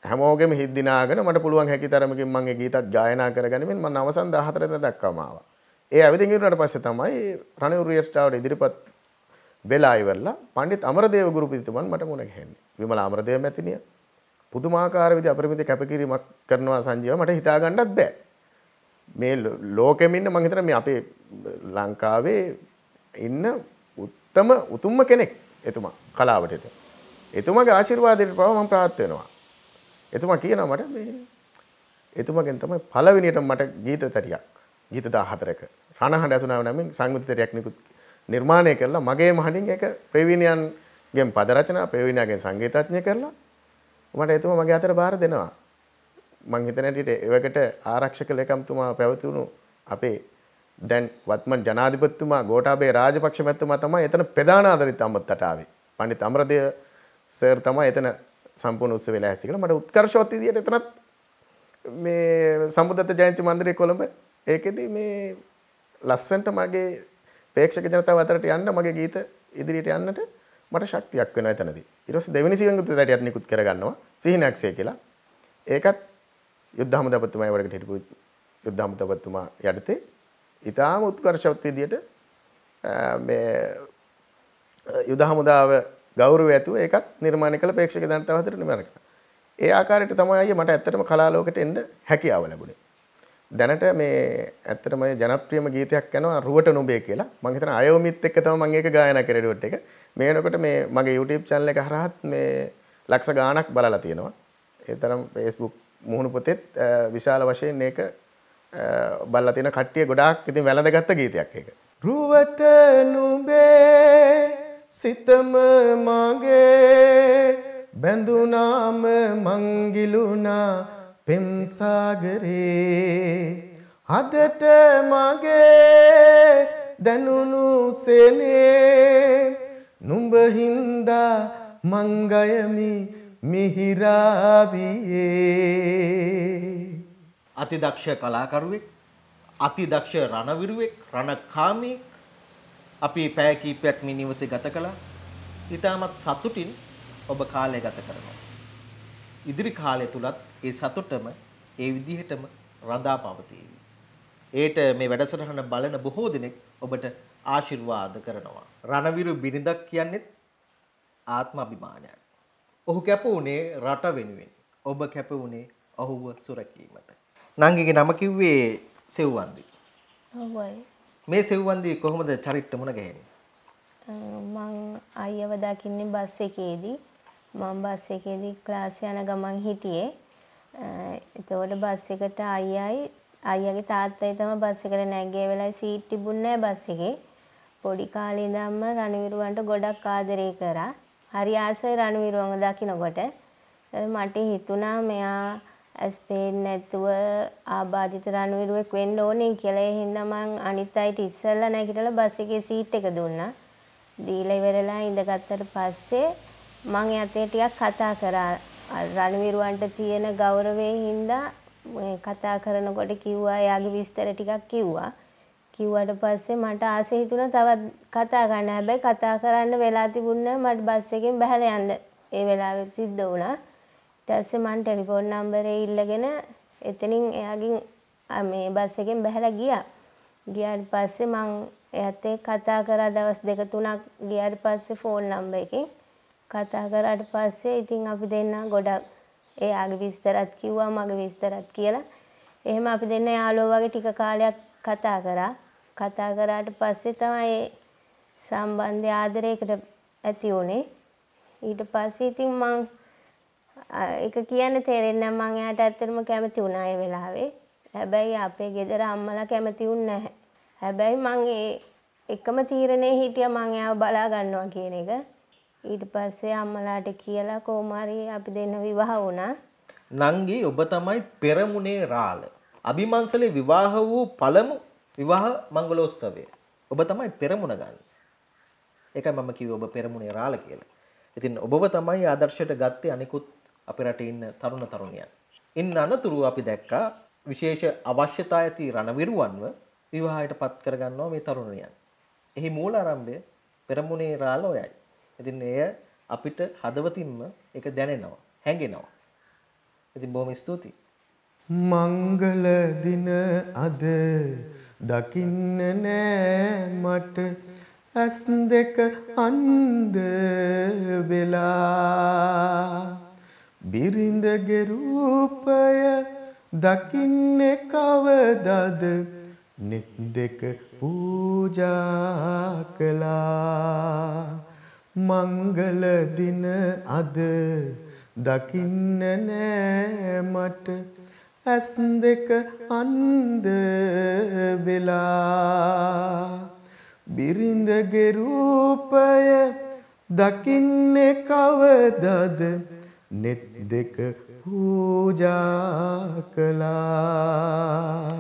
හැමෝගෙම හිද්දිනාගෙන මට පුළුවන් හැකි තරමකින් මගේ ගීතත් ගායනා කරගනිමින් මම අවසන් 14 දක්වාම ආවා. ඒ ඇවිදින් ඉරුණාට පස්සේ තමයි රණවිරු රියස්ටාවට ඉදිරිපත් වෙලා ඉවරලා පණ්ඩිත අමරදේව ගුරුපතිතුමන් මට මුණ ගැහෙන්නේ. විමල අමරදේව මැතිණිය පුදුමාකාර විදිහට අපරිමිත කැපකිරීමක් කරනවා සංජීව මට හිතා ගන්නත් බෑ. මේ ලෝකෙම ඉන්න මම හිතනවා මේ අපේ ලංකාවේ ඉන්න උත්තම උතුම්ම කෙනෙක් එතුමා කලාවට. එතුමාගේ ආශිර්වාදයට පව මම ප්‍රාර්ථනා වෙනවා. එතුමා කියනවා මට මේ එතුමගෙන් තමයි පළවෙනියට මට ගීත තරියක් ගීත 14ක රණහඬ ඇසුනාව නම් සංගීත තරියක් නිකුත් නිර්මාණය කරලා මගේ මහණින් ඒක ප්‍රවීණයන් ගෙන් පද රචනා ප්‍රවීණාගෙන් සංගීතඥය කරලා මට එතුමා මගේ අතට බාර දෙනවා. මං හිතන හැටියට එවකට ආරක්ෂක ලේකම්තුමා පැවතුණු අපේ දැන් වත්මන් ජනාධිපතිතුමා ගෝඨාභය රාජපක්ෂ මැතිතුමා තමයි එතන ප්‍රධාන ආදරිත අම්මත්තට ආවේ. පණ්ඩිත අමරදේව සර් තමයි එතන සම්පූර්ණ උත්සවය ලෑස්ති කළා. මට උත්කර්ෂවත් විදියට එතනත් මේ සම්බුද්ධත්ව ජයන්ති මන්දිරේ කොළඹ ඒකෙදි මේ ලස්සන්ට මගේ ප්‍රේක්ෂක ජනතාව අතරට යන්න මගේ ගීත ඉදිරියට යන්නට මට ශක්තියක් වෙන තැනද ඉරස දෙවනි සියගුත දැටයක් නිකුත් කරගන්නවා සිහිනක්ෂය කියලා ඒකත් යුද්ධහමදපත්තුමයි වඩට හිටපු යුද්ධහමතපත්තුමා යටතේ ඉතාම උත්කර්ශවත්විදියට යුදහමුදාව ගෞරව ඇතුව එකත් නිර්මාණ කළ පේක්ෂක දන්තවහතර නිමරක ඒ ආකාරයට තමයි අය මට ඇත්තටම කලාලෝකට එන්න හැකියාව ලැබුණේ දැනට මේ ඇත්තටම ජනප්‍රියම ගීතයක් යනවා රුවට නුඹේ කියලා. මම හිතන අයෝමිත් එක්ක තමයි මම ඒක ගායනා කරේ ඩොට් එක. මේ වෙනකොට මේ මගේ YouTube channel එක හරහත් මේ ලක්ෂ ගාණක් බලලා තියෙනවා. ඒ තරම් Facebook මුහුණු පොතෙත් විශාල වශයෙන් ඒක බලලා තියෙන කට්ටිය ගොඩාක් ඉතින් වැළඳගත්ත ගීතයක් ඒක. රුවට නුඹේ සිතම මගේ බැඳුනාම මංගිලුණා පෙම්සාගරේ අදට මගේ දැනුණු සෙනේ නුඹ හින්දා මංගයමි මිහිරාවියේ අතිදක්ෂ කලාකරුවෙක් අතිදක්ෂ රණවිරුවෙක් රණකාමීක් අපි පැය කීපයක් මේ නිවසේ ගත කළා. ඊටමත් සතුටින් ඔබ කාලය ගත කරනවා. ඉදිරි කාලය තුලත් ඒ සතුටම ඒ විදිහටම රඳා පවතීවි. ඒට මේ වැඩසටහන බලන බොහෝ දෙනෙක් ඔබට ආශිර්වාද කරනවා. රණවිරු බිරිඳක් කියන්නේත් ආත්මාභිමානයක්. ඔහු කැප වුණේ රට වෙනුවෙන්. ඔබ කැප වුණේ ඔහුව සුරකීමට. නංගිගේ නම කිව්වේ සෙව්වන්දි. ඔව්වයි. මේ සෙව්වන්දි කොහොමද චරිත මුණ ගැහෙන්නේ? මං අයියව දකින්නේ බස් එකේදී. මම බස් එකේදී ක්ලාස් යන ගමන් හිටියේ. එතකොට බස් එකට අයියයි අයියාගේ තාත්තයි තමයි බස් එකට නැග්ගේ වෙලාවේ සීට් තිබුණේ බස් එකේ. පොඩි කාලේ ඉඳන්ම රණවිරුවන්ට ගොඩක් ආදරේ කරා. හරි ආසයි රණවිරුවන්ව දකිනකොට. මට හිතුණා මෙයා ඇස්පේන් නැතුව ආබාධිත රණවිරුවෙක් වෙන්න ඕනේ කියලා. ඒ හින්දා මං අනිත් අයට ඉස්සෙල්ලා නැගිටලා බස් එකේ සීට් එක දුන්නා. දීලා ඉවරලා ඉඳගත්තට පස්සේ මං යතේ ටිකක් කතා කරා රණවිරුවන්ට තියෙන ගෞරවයෙන් හින්දා කතා කරනකොට කිව්වා එයාගේ විස්තර ටිකක් කිව්වා. කිව්වට පස්සේ මට ආසෙ හිතුණා තවත් කතා ගන්න. හැබැයි කතා කරන්න වෙලා තිබුණේ මට බස් එකෙන් බහලා යන්න. ඒ වෙලාවෙත් සිද්ධ වුණා. ඊට පස්සේ මම ටෙලිෆෝන් නම්බරේ ඉල්ලගෙන එතනින් එයාගෙන් මේ බස් එකෙන් බහලා ගියා. ගියාට පස්සේ මම එයාත් කතා කරා දවස් දෙක තුනක් ගියාට පස්සේ ෆෝන් නම්බර එකෙන් කතා කරාට පස්සේ ඉතින් අපි දෙන්න ගොඩක් එයාගේ විස්තරත් කිව්වා මගේ විස්තරත් කියලා. එහෙම අපි දෙන්න යාළුවෝ වගේ ටික කාලයක් කතා කරා. කතා කරාට පස්සේ තමයි සම්බන්ධය ආදරයකට ඇති වුණේ. ඊට පස්සේ ඉතින් මං ඒක කියන්න තේරෙන්නේ නැහැ මං එයාට ඇත්තටම කැමති වුණා ඒ වෙලාවේ. හැබැයි අපේ ගෙදර අම්මලා කැමති වුණේ නැහැ. හැබැයි මං ඒ එකම තීරණේ හිටියා මං එයාව බලා ගන්නවා කියන එක. ඊට පස්සේ අම්මලාට කියලා කෝමරි අපි දෙන්න විවාහ වුණා. නංගි ඔබ තමයි පෙරමුණේ රාල. අභිමංසලේ විවාහ වූ පළමු විවාහ මංගලෝත්සවය. ඔබ තමයි පෙරමුණ ගන්න. ඒකයි මම කිව්වේ ඔබ පෙරමුණේ රාල කියලා. ඉතින් ඔබව තමයි ආදර්ශයට ගත්තේ අනිකුත් අපේ රටේ ඉන්න තරුණ තරුණියන්. ඉන් අනතුරුව අපි දැක්කා විශේෂ අවශ්‍යතා ඇති රණවිරුවන්ව විවාහයට පත් කරගන්නවා මේ තරුණියන්. එහි මූලාරම්භය පෙරමුණේ රාල ඔයයි. ඉතින් එය අපිට හදවතින්ම එක දැනෙනවා හැඟෙනවා. ඉතින් බොහොම ස්තුතියි. මංගල දින අද දකින්න නෑ මට ඇස් දෙක අන්ද වෙලා බිරිඳ ගෙරූපය දකින්නේ කවදද නෙත් දෙක පූජා කළා මංගල දින අද දකින්න නෑ මට ඇස් දෙක අන්ද වෙලා බිරිඳ ගෙරූපය දකින්නේ කවදද net දෙක පූජා කළා